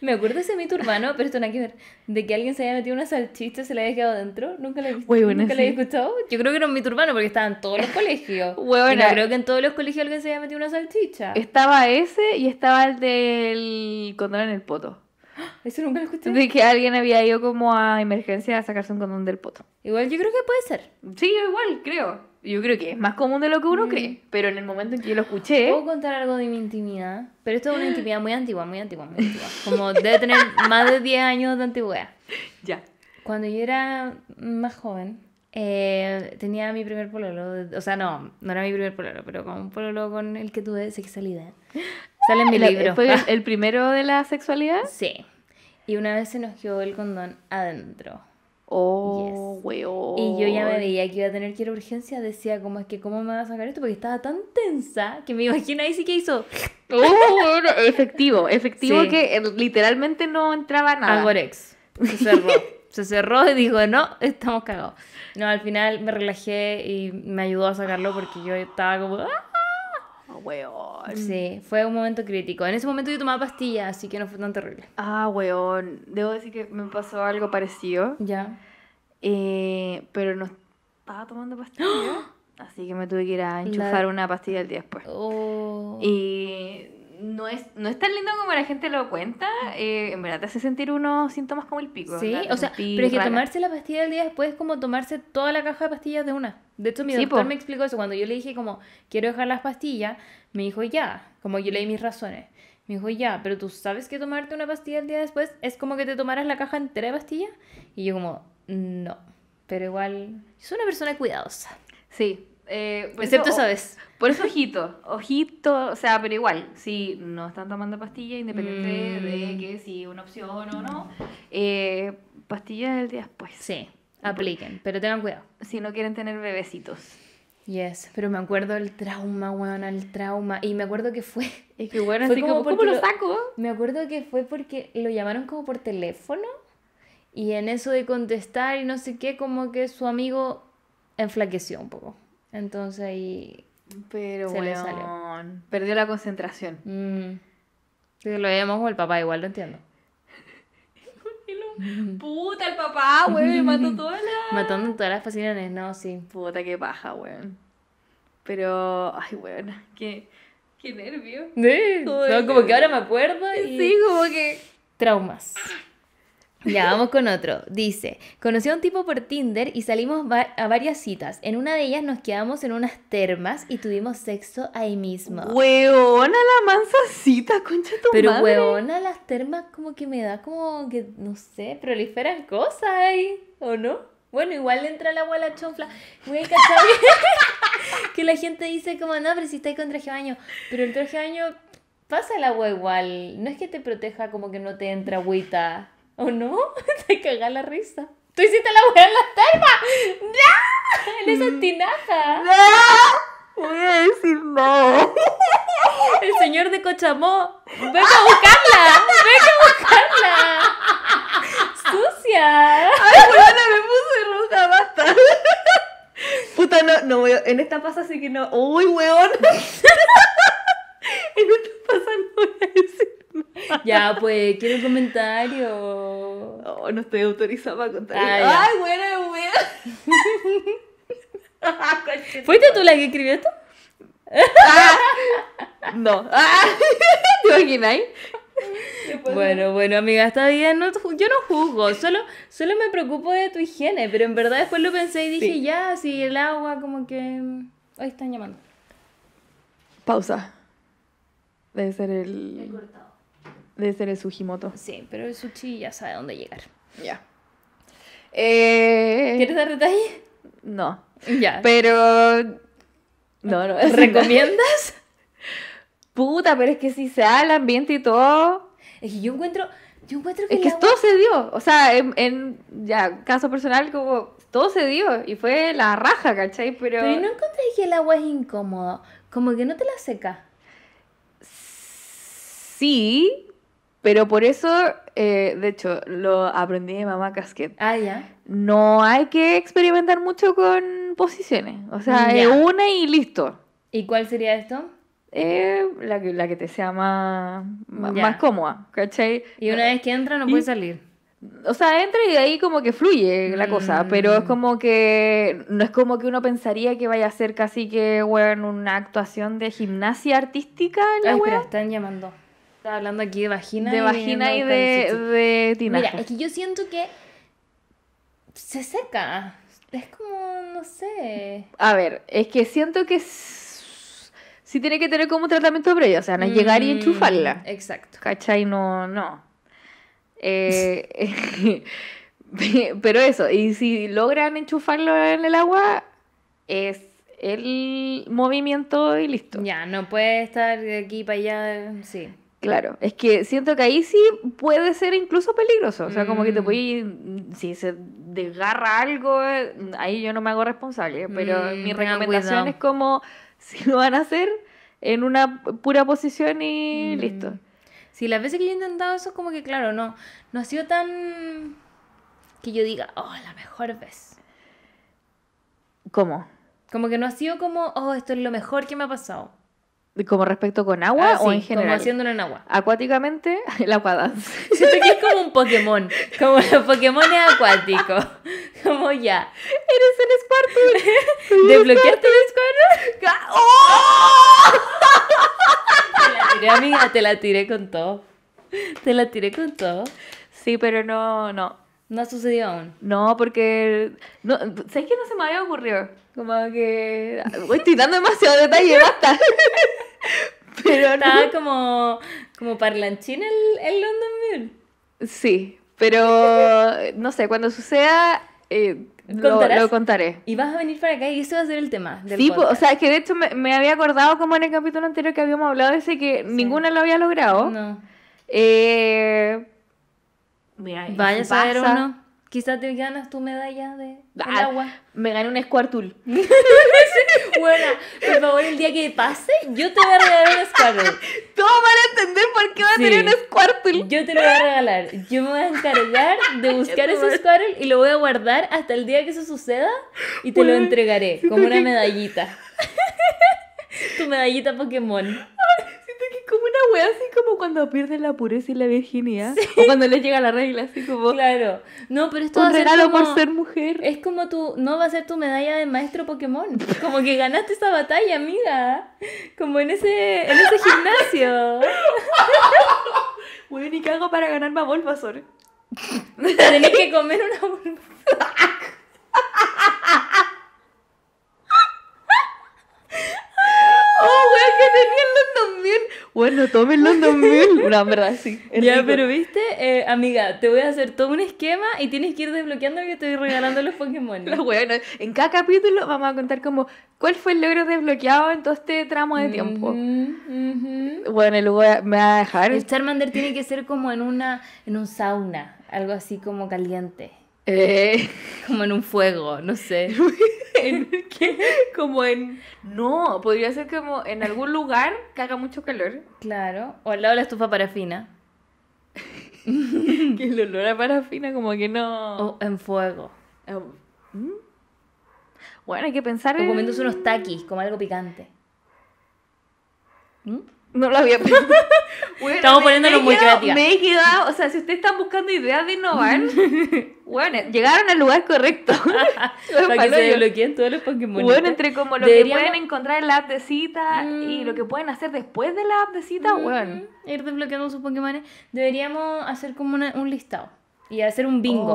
me acuerdo ese mito urbano, pero esto no hay que ver. De que alguien se haya metido una salchicha y se le había quedado dentro. Nunca la he visto. Nunca he escuchado. Yo creo que era un mito porque estaba en todos los colegios. Yo creo que en todos los colegios alguien se había metido una salchicha. Estaba ese y estaba el del condón en el poto. Eso nunca lo escuchado De que alguien había ido como a emergencia a sacarse un condón del poto. Igual yo creo que puede ser. Sí, igual, creo. Yo creo que es más común de lo que uno mm. cree, pero en el momento en que yo lo escuché... Puedo contar algo de mi intimidad, pero esto es una intimidad muy antigua, muy antigua, muy antigua. Como debe tener más de 10 años de antigüedad. Ya. Cuando yo era más joven, eh, tenía mi primer pololo, o sea, no, no era mi primer pololo, pero como un pololo con el que tuve sexualidad. Sale en mi libro. ¿Fue el primero de la sexualidad? Sí. Y una vez se nos quedó el condón adentro. Oh, Y yo ya me veía que iba a tener que ir a urgencia. Decía, como es que, ¿cómo me va a sacar esto? Porque estaba tan tensa que me imagino ahí sí que hizo. Oh, efectivo, efectivo que eh, literalmente no entraba nada. Agorex. Se cerró. Se cerró y dijo, no, estamos cagados. No, al final me relajé y me ayudó a sacarlo porque yo estaba como. Ah, Ah, sí, fue un momento crítico. En ese momento yo tomaba pastillas, así que no fue tan terrible. Ah, weón. Debo decir que me pasó algo parecido. Ya. Eh, pero no estaba tomando pastillas. Así que me tuve que ir a enchufar una pastilla el día después. Oh. Y no es, no es tan lindo como la gente lo cuenta. Eh, en verdad te hace sentir unos síntomas como el pico. Sí, o sea, pero es que tomarse la pastilla del día después es como tomarse toda la caja de pastillas de una. De hecho, mi doctor me explicó eso. Cuando yo le dije como, quiero dejar las pastillas, me dijo ya. Como yo leí mis razones. Me dijo ya, pero tú sabes que tomarte una pastilla el día después es como que te tomaras la caja entera de pastillas. Y yo como, no. Pero igual, soy una persona cuidadosa. Sí, eh, Excepto sabes Por eso ojito, ojito, o sea, pero igual, si no están tomando pastillas, independiente de mm. que si una opción o no, eh, pastillas del día después. Sí, apliquen, pero tengan cuidado. Si no quieren tener bebecitos. Yes, pero me acuerdo el trauma, weón, el trauma. Y me acuerdo que fue. Es que bueno, así como, ¿cómo lo saco? Me acuerdo que fue porque lo llamaron como por teléfono y en eso de contestar y no sé qué, como que su amigo enflaqueció un poco. Entonces ahí pero bueno, Perdió la concentración. Mm. lo veíamos con el papá, igual lo entiendo. Puta, el papá, weón, me mató todas las. Matando todas las fascinantes, no, sí. Puta, qué paja, weón. Pero, ay, weón, qué, qué nervio. no, como que ahora me acuerdo y. Sí, como que. Traumas. Ya, vamos con otro. Dice, conocí a un tipo por Tinder y salimos a varias citas. En una de ellas nos quedamos en unas termas y tuvimos sexo ahí mismo. Hueona la mansa cita, concha tu Pero madre. a las termas como que me da como que, no sé, proliferan cosas ahí, ¿o no? Bueno, igual entra la agua chonfla. Muy ¿sabes? que la gente dice como, no, pero si ahí con traje de baño. Pero el traje de baño pasa el agua igual. No es que te proteja como que no te entra agüita. ¿O no? Te caga la risa. Tú hiciste la hueá en la terma. ¡No! En esa mm. tinaja. ¡No! Voy a decir no. El señor de Cochamó. Ven a buscarla. Ven a buscarla. Sucia. Ay, bueno, me puse rosa, basta. Puta, no, no, voy a... en esta pasa sí que no. Uy, weón. en otra pasa no voy a decir ya, pues, quiero un comentario. Oh, no estoy autorizada para contar. Ah, Ay, bueno, bueno! ¿Fuiste tú la que escribió esto? Ah, no. Ah, bueno, bueno, amiga, está bien. yo no juzgo, solo, solo me preocupo de tu higiene, pero en verdad después lo pensé y dije, ya, si el agua, como que. Mm, ahí están llamando. Pausa. Debe ser el de ser el Sujimoto. Sí, pero el sushi ya sabe dónde llegar. Ya. Eh, ¿Quieres dar detalle? No. Ya. Pero. No, no. ¿Recomiendas? Puta, pero es que si se da el ambiente y todo. Es que yo encuentro. Yo encuentro que. Es que todo se dio. O sea, en, ya, caso personal, como. Todo se dio. Y fue la raja, ¿cachai? Pero. Pero no encontré que el agua es incómodo. Como que no te la seca. Sí, pero por eso, eh, de hecho, lo aprendí de mamá Casquet. Ah, ya. No hay que experimentar mucho con posiciones. O sea, una y listo. ¿Y cuál sería esto? Eh, la, que, la que te sea más, más, cómoda, ¿cachai? Y una ah, vez que entra no puede salir. O sea, entra y de ahí como que fluye la cosa, mm. pero es como que no es como que uno pensaría que vaya a ser casi que, weón, una actuación de gimnasia artística. la están llamando. Estaba hablando aquí de vagina. De vagina y de, de Mira, es que yo siento que se seca. Es como, no sé. A ver, es que siento que sí tiene que tener como tratamiento tratamiento previo. O sea, no es llegar y mm, enchufarla. Exacto. ¿Cachai? No, no. Eh, pero eso, y si logran enchufarlo en el agua, es el movimiento y listo. Ya, no puede estar de aquí para allá, sí. Claro, es que siento que ahí sí puede ser incluso peligroso, o sea, como que te voy, mm. mm, si se desgarra algo, eh, ahí yo no me hago responsable, pero mm, mi recomendación es como, si lo van a hacer, en una pura posición y listo. Sí, las veces que yo he intentado eso, como que claro, no, no ha sido tan que yo diga, oh, la mejor vez. ¿Cómo? Como que no ha sido como, oh, esto es lo mejor que me ha pasado. Como respecto con agua ah, o en general. Como haciéndolo en agua. Acuáticamente, el aguadance. Siento que es como un Pokémon. Como los Pokémon es acuático. Como ya. Eres el Squirtle ¿Desbloqueaste el Squirtle? ¡Oh! Te la tiré, amiga, te la tiré con todo. Te la tiré con todo. Sí, pero no, no. No ha sucedido aún. No, porque. No, ¿Sabes qué no se me había ocurrido? Como que. Estoy dando demasiado detalle, basta. pero nada como, como parlanchín el, el London View. Sí, pero no sé, cuando suceda. Eh, lo, contaré. Y vas a venir para acá y ese va a ser el tema. sí, o sea, que de hecho me, había acordado como en el capítulo anterior que habíamos hablado de ese que ninguna lo había logrado. No. Eh, Vaya a saber uno. Quizás te ganas tu medalla de ah, agua. Me gané un Squirtle. bueno, por favor, el día que pase, yo te voy a regalar un Squirtle. Todos van a entender por qué va a tener un Squirtle. Yo te lo voy a regalar. Yo me voy a encargar de buscar ese Squirtle y lo voy a guardar hasta el día que eso suceda y te lo entregaré como una medallita. tu medallita Pokémon que como una wea así como cuando pierden la pureza y la virginidad. O cuando les llega la regla, así como. Claro. No, pero esto un regalo por ser mujer. Es como tu. No va a ser tu medalla de maestro Pokémon. Como que ganaste esa batalla, amiga. Como en ese, en ese gimnasio. Wey, ¿y qué hago para ganar más Bulbasaur? Tenés que comer una Bulbasaur. bueno, tomen los 2000. una verdad, sí. Ya, pero viste, eh, amiga, te voy a hacer todo un esquema y tienes que ir desbloqueando que estoy regalando los Pokémon. bueno, en cada capítulo vamos a contar como cuál fue el logro desbloqueado en todo este tramo de tiempo. Bueno, -hmm. Bueno, luego me va a dejar. El Charmander tiene que ser como en una en un sauna, algo así como caliente. Eh, como en un fuego, no sé. ¿En qué? Como en... No, podría ser como en algún lugar que haga mucho calor. Claro. O al lado de la estufa parafina. que el olor a parafina como que no... O en fuego. Oh, ¿mm? Bueno, hay que pensar en... comiéndose unos taquis, como algo picante. ¿Mm? No lo había pensado. Bueno, Estamos poniendo poniéndolo muy creativo Me he quedado, o sea, si ustedes están buscando ideas de innovar, bueno, llegaron al lugar correcto. Para que se desbloqueen todos los Pokémon. Bueno, entre como lo que pueden encontrar en la app de cita y mm. lo que pueden hacer después de la app de cita, mm. bueno. Ir desbloqueando sus Pokémon. Deberíamos hacer como un listado y hacer un bingo.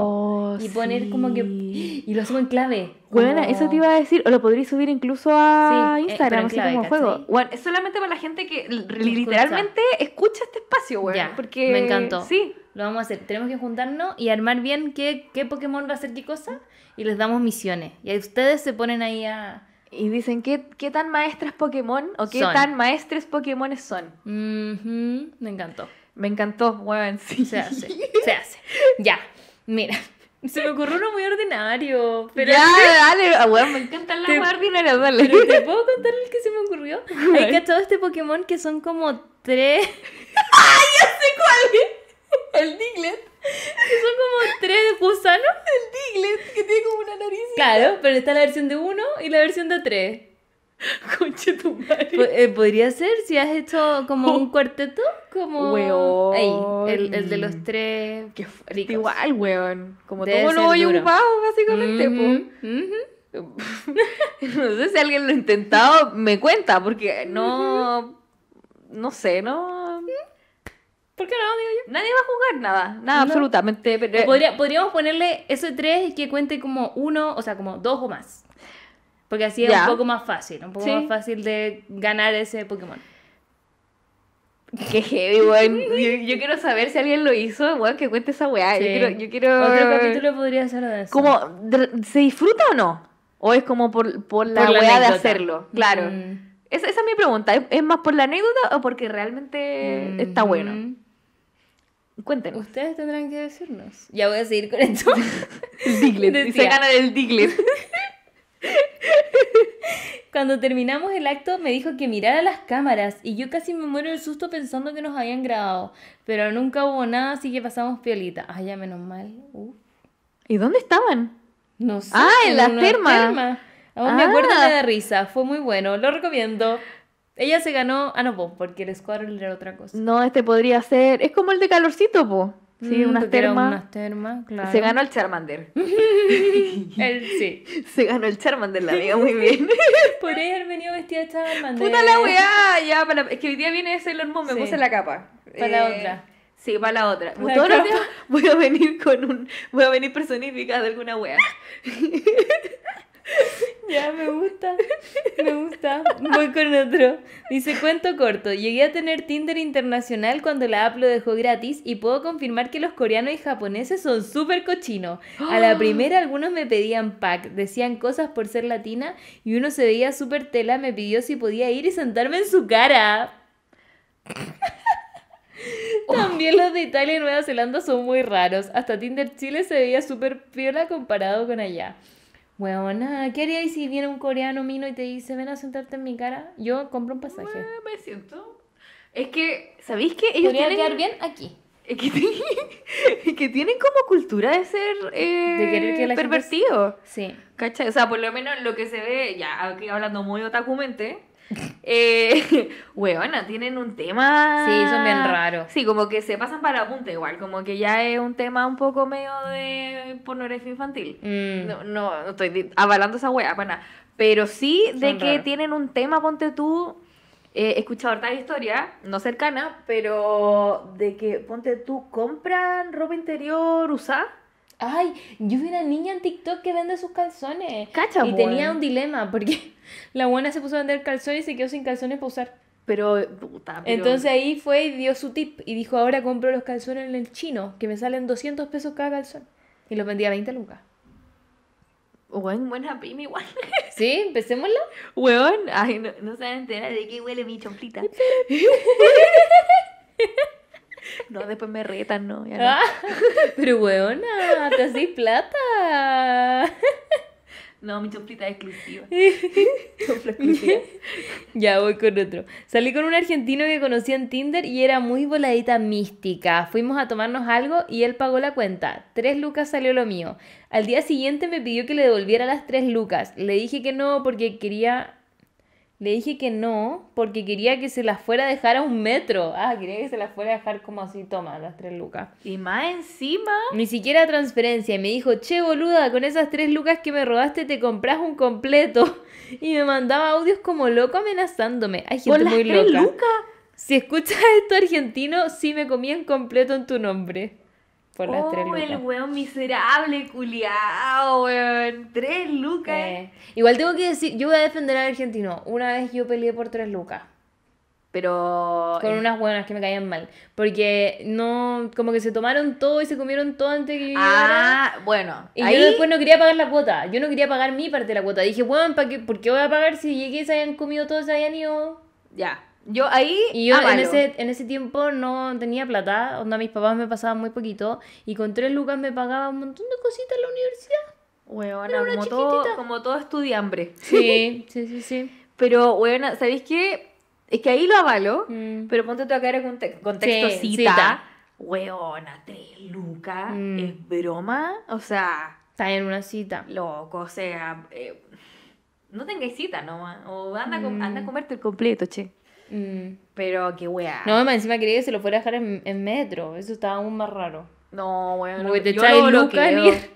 Oh, y poner como que. Y lo subo en clave. Bueno, eso te iba a decir. O lo podrías subir incluso a eh, Instagram, como juego. Bueno, es solamente para la gente que literalmente escucha, este espacio, güey. porque... Me encantó. Sí. Lo vamos a hacer. Tenemos que juntarnos y armar bien qué, qué Pokémon va a hacer qué cosa. Y les damos misiones. Y ustedes se ponen ahí a. Y dicen, ¿qué, qué tan maestras Pokémon o qué tan maestres Pokémones son? Me encantó. Me encantó, weón. Se hace, se hace. Ya, mira. Se me ocurrió uno muy ordinario. Pero ya, dale, ah, weón, me encantan la más ordinarias, dale. te puedo contar el que se me ocurrió. He cachado este Pokémon que son como tres. ¡Ay, ah, ya sé cuál! El Diglett. Que son como tres de gusano. El Diglett, que tiene como una nariz. Claro, pero está la versión de uno y la versión de tres. Conche eh, Podría ser si has hecho como oh. un cuarteto, como el, de los tres. Qué Igual, weón. Como todo lo un básicamente. no sé si alguien lo ha intentado, me cuenta, porque no. No sé, no. ¿Por qué no? Nadie va a jugar nada, nada, absolutamente. podríamos ponerle ese tres y que cuente como uno, o sea, como dos o más. Porque así es un poco más fácil, un poco más fácil de ganar ese Pokémon. Qué heavy, weón. Yo, quiero saber si alguien lo hizo, weón, que cuente esa weá. Yo, quiero, yo, quiero, Otro capítulo podría ser de eso. Como, ¿se disfruta o no? ¿O es como por, por la, weá de hacerlo? Claro. Mm. esa es mi pregunta. ¿Es más por la anécdota o porque realmente está bueno? Mm. Cuéntenos. Ustedes tendrán que decirnos. Ya voy a seguir con esto. Diglett. Y se gana el Diglett. Cuando terminamos el acto me dijo que mirara las cámaras y yo casi me muero del susto pensando que nos habían grabado, pero nunca hubo nada, así que pasamos piolita. Ay, ya menos mal. ¿Y dónde estaban? No sé. Ah, en, la me acuerdo de la ah. risa, fue muy bueno, lo recomiendo. Ella se ganó, ah no, po, porque el Squadron era otra cosa. No, este podría ser, es como el de calorcito, po. Sí, mm, unas termas. Se ganó el Charmander. sí. Se ganó el Charmander, la amiga, muy bien. Por ahí haber venido vestida de Charmander. Puta la weá, ya, para... es que hoy día viene ese ser me puse la capa. Para eh, la otra. Sí, para la otra. voy a venir con un. Voy a venir personificada de alguna weá. Ya, me gusta. Me gusta. Voy con otro. Dice, cuento corto. Llegué a tener Tinder internacional cuando la app lo dejó gratis y puedo confirmar que los coreanos y japoneses son súper cochinos. A la ¡Ah! primera algunos me pedían pack, decían cosas por ser latina y uno se veía súper tela, me pidió si podía ir y sentarme en su cara. Oh. También los de Italia y Nueva Zelanda son muy raros. Hasta Tinder Chile se veía súper piola comparado con allá. Bueno, ¿qué haría si viene un coreano mino y te dice, ven a sentarte en mi cara? Yo compro un pasaje. me siento. Es que, ¿sabéis que ellos Podría tienen... quedar bien aquí. Es que, tienen, como cultura de ser eh, pervertido. Sí. O sea, por lo menos lo que se ve, ya aquí hablando muy otacumente, eh, weona, tienen un tema. Sí, son bien raros. Sí, como que se pasan para punta igual, como que ya es un tema un poco medio de pornografía infantil. Mm. No, estoy avalando esa wea, pana. Pero sí de que tienen un tema, ponte tú. Eh, he escuchado esta historias, no cercana, pero de que ponte tú compran ropa interior usada Ay, yo vi una niña en TikTok que vende sus calzones. y tenía un dilema porque la buena se puso a vender calzones y se quedó sin calzones para usar. Pero, puta, Entonces ahí fue y dio su tip y dijo, ahora compro los calzones en el chino, que me salen 200 pesos cada calzón. Y los vendía a 20 lucas. Buen buena prima igual. ¿Sí? ¿Empecémoslo? Weón, ay, no, no se enterar de qué huele mi chomplita. No, después me retan, no, ya no. Ah, pero weona, te haces plata. No, mi choplita es exclusiva. exclusiva. ya voy con otro. Salí con un argentino que conocí en Tinder y era muy voladita mística. Fuimos a tomarnos algo y él pagó la cuenta. Tres lucas salió lo mío. Al día siguiente me pidió que le devolviera las tres lucas. Le dije que no porque quería le dije que no, porque quería que se las fuera a dejar a un metro. Ah, quería que se las fuera a dejar como así, toma, las tres lucas. Y más encima. Ni siquiera transferencia. Y me dijo, che, boluda, con esas tres lucas que me robaste te compras un completo. Y me mandaba audios como loco amenazándome. Hay gente muy loca. Lucas? Si escuchas esto argentino, sí me comían completo en tu nombre por el weón miserable, culiao, Tres lucas. Eh, igual tengo que decir, yo voy a defender al argentino. Una vez yo peleé por tres lucas. Pero. Con unas buenas que me caían mal. Porque no. Como que se tomaron todo y se comieron todo antes que yo Ah, bueno. Y ahí... yo después no quería pagar la cuota. Yo no quería pagar mi parte de la cuota. Dije, weón, ¿para qué? ¿por qué voy a pagar si llegué y se habían comido todo, se habían ido? Ya. Yo ahí. Y yo en ese, tiempo no tenía plata, a mis papás me pasaban muy poquito y con tres lucas me pagaba un montón de cositas en la universidad. como todo, como todo estudiambre. Sí, sí, sí, sí. Pero, huevona, ¿sabéis qué? Es que ahí lo avalo, mm. pero ponte tú acá eres con contexto cita. Weona, tres lucas, mm. es broma. O sea. Está en una cita. Loco, o sea. Eh, no tengáis cita nomás. O anda, mm. anda a comerte el completo, che. Mm. Pero qué weá. No, encima quería que se lo fuera a dejar en, metro. Eso estaba aún más raro. No, weón. te yo lo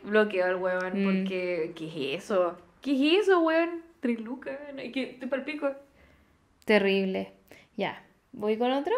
bloqueo, al weón mm. porque... ¿Qué es eso? ¿Qué es eso, weón? Tres lucas, te palpico. Terrible. Ya, voy con otro.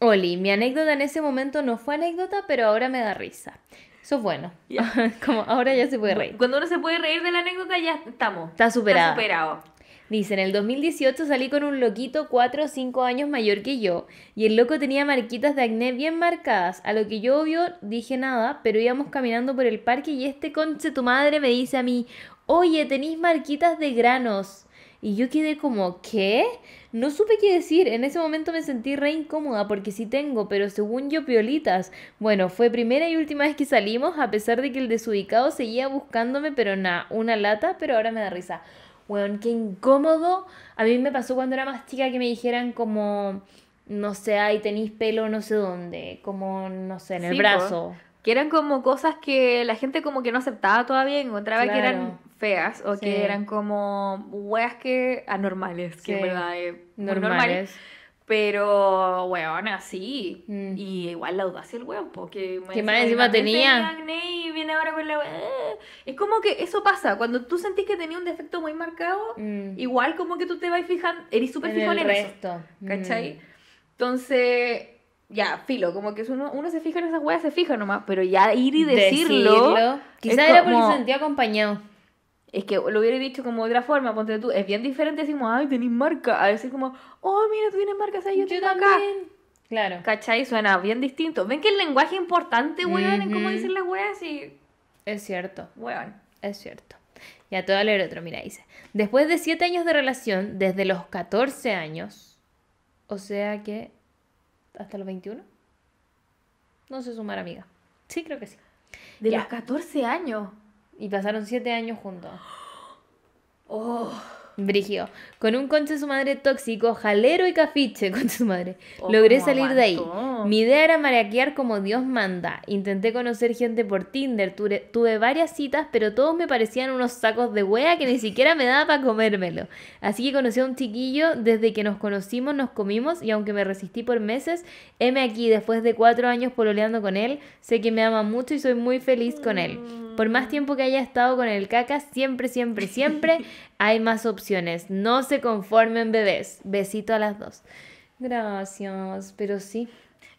Oli, mi anécdota en ese momento no fue anécdota, pero ahora me da risa. Eso es bueno. Como ahora ya se puede reír. Cuando uno se puede reír de la anécdota, ya estamos. Está superado. Está superado. Dice, en el 2018 salí con un loquito 4 o 5 años mayor que yo y el loco tenía marquitas de acné bien marcadas, a lo que yo obvio dije nada, pero íbamos caminando por el parque y este conche tu madre me dice a mí, oye, tenéis marquitas de granos. Y yo quedé como, ¿qué? No supe qué decir. En ese momento me sentí re incómoda porque sí tengo, pero según yo, piolitas. Bueno, fue primera y última vez que salimos, a pesar de que el desubicado seguía buscándome, pero nada, una lata, pero ahora me da risa weón, qué incómodo. A mí me pasó cuando era más chica que me dijeran como, no sé, ahí tenéis pelo no sé dónde, como, no sé, en el brazo. Que eran como cosas que la gente como que no aceptaba todavía, encontraba que eran feas o que eran como weas que anormales, que verdad, normales pero, weón, así. Mm. Y igual la audacia del weón, porque. Que más encima tenía. y viene ahora con la. Es como que eso pasa. Cuando tú sentís que tenía un defecto muy marcado, mm. igual como que tú te vas fijando. Eres súper fijo en, resto. ¿Cachai? Mm. Entonces. Ya, filo, como que uno, uno se fija en esas weas, se fija nomás, pero ya ir y decirlo. decirlo. Quizás era porque se sentía acompañado. Es que lo hubiera dicho como de otra forma, ponte tú, es bien diferente decir ay, tenés marca, a decir como, oh, mira, tú tienes marca, ¿sabes? yo, tengo acá. Claro. ¿Cachai? Suena bien distinto. ¿Ven que el lenguaje es importante, weón, en cómo dicen las weas? Y... Es cierto. Weón. Es cierto. Ya a todo leer otro, mira, dice. Después de siete años de relación, desde los 14 años, o sea que hasta los 21, no sé sumar, amiga. Sí, creo que sí. De los 14 años. Y pasaron siete años juntos. Oh. Con un conche su madre tóxico, jalero y cafiche, Con su madre. Oh, Logré salir de ahí. Mi idea era maraquear como Dios manda. Intenté conocer gente por Tinder, tuve, varias citas, pero todos me parecían unos sacos de hueá que ni siquiera me daba para comérmelo. Así que conocí a un chiquillo, desde que nos conocimos nos comimos y aunque me resistí por meses, heme aquí después de cuatro años pololeando con él, sé que me ama mucho y soy muy feliz con él. Mm. Por más tiempo que haya estado con el cacas, siempre, siempre, siempre hay más opciones. No se conformen bebés. Besito a las dos. Gracias, pero sí.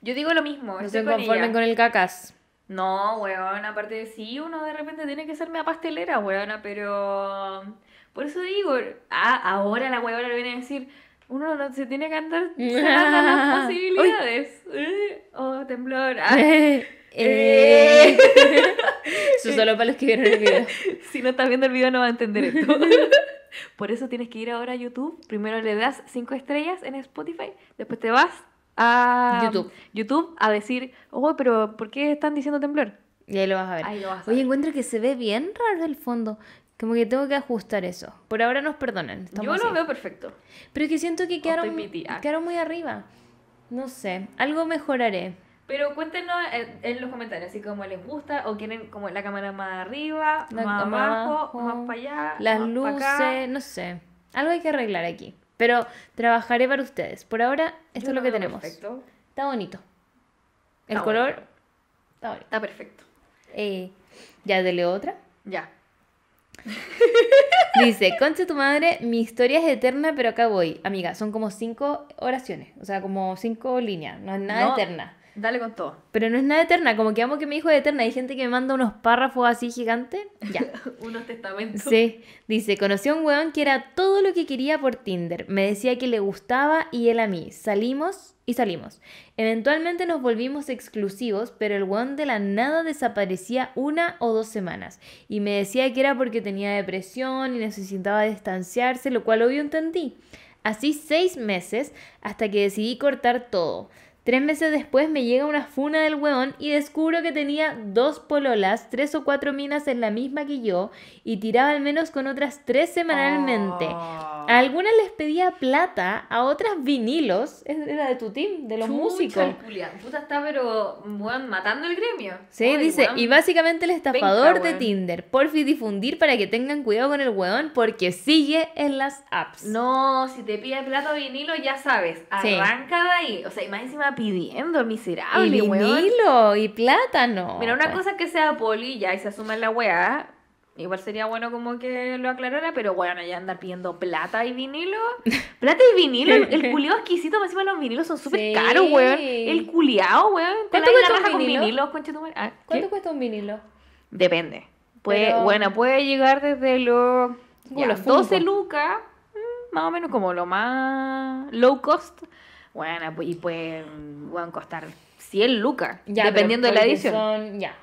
Yo digo lo mismo. No se conformen con el cacas. No, huevona. aparte de sí, uno de repente tiene que ser a pastelera, huevona. pero... Por eso digo, ah, ahora la huevona le viene a decir, uno no se tiene que andar las posibilidades. oh, temblor. Ah. Eh... Eso solo para los que vieron el video. si no estás viendo el video no vas a entender esto. Por eso tienes que ir ahora a YouTube. Primero le das 5 estrellas en Spotify. Después te vas a um, YouTube. a decir, oh, pero ¿por qué están diciendo temblor? Y ahí lo vas a ver. Ahí encuentro que se ve bien raro el fondo. Como que tengo que ajustar eso. Por ahora nos perdonan. Yo lo veo perfecto. Pero es que siento que quedaron ah. muy arriba. No sé. Algo mejoraré. Pero cuéntenos eh, en, los comentarios, así como les gusta o quieren como la cámara más arriba, más, abajo, más para allá, las luces, no sé. Algo hay que arreglar aquí. Pero trabajaré para ustedes. Por ahora, esto es lo que tenemos. Perfecto. Está bonito. El color está bonito. Está perfecto. Eh, ya, dele otra. Ya. Dice, concha tu madre, mi historia es eterna, pero acá voy. Amiga, son como cinco oraciones, o sea, como cinco líneas, no es nada eterna. Dale con todo. Pero no es nada eterna, como que amo que mi hijo es eterna. Hay gente que me manda unos párrafos así gigantes. Ya. unos testamentos. Sí. Dice, conocí a un weón que era todo lo que quería por Tinder. Me decía que le gustaba y él a mí. Salimos y salimos. Eventualmente nos volvimos exclusivos, pero el weón de la nada desaparecía una o dos semanas. Y me decía que era porque tenía depresión y necesitaba distanciarse, lo cual obvio entendí. Así seis meses hasta que decidí cortar todo. Tres meses después me llega una funa del weón y descubro que tenía dos pololas, tres o cuatro minas en la misma que yo y tiraba al menos con otras tres semanalmente. A ah. algunas les pedía plata, a otras vinilos. Era de tu team, de los músicos. Puta está, pero matando el gremio. Sí, dice, y básicamente el estafador de Tinder. Porfi difundir para que tengan cuidado con el weón porque sigue en las apps. No, si te pide plata o vinilo, ya sabes. Arranca de ahí. O sea, y pidiendo, miserable, Y vinilo, y plátano. Mira, una pues. cosa que sea poli ya y se asuma en la weá. Igual sería bueno como que lo aclarara, pero bueno, ya andar pidiendo plata y vinilo. Plata y vinilo, el culiao exquisito, más encima los vinilos son súper caros, weón. El culiao, weón. ¿Cuánto cuesta un vinilo? Ah, ¿Cuánto cuesta un vinilo? Depende. Bueno, puede llegar desde los 12 lucas, mm, más o menos como lo más low cost, bueno, y pueden, pueden costar 100 lucas, dependiendo de la edición. ya.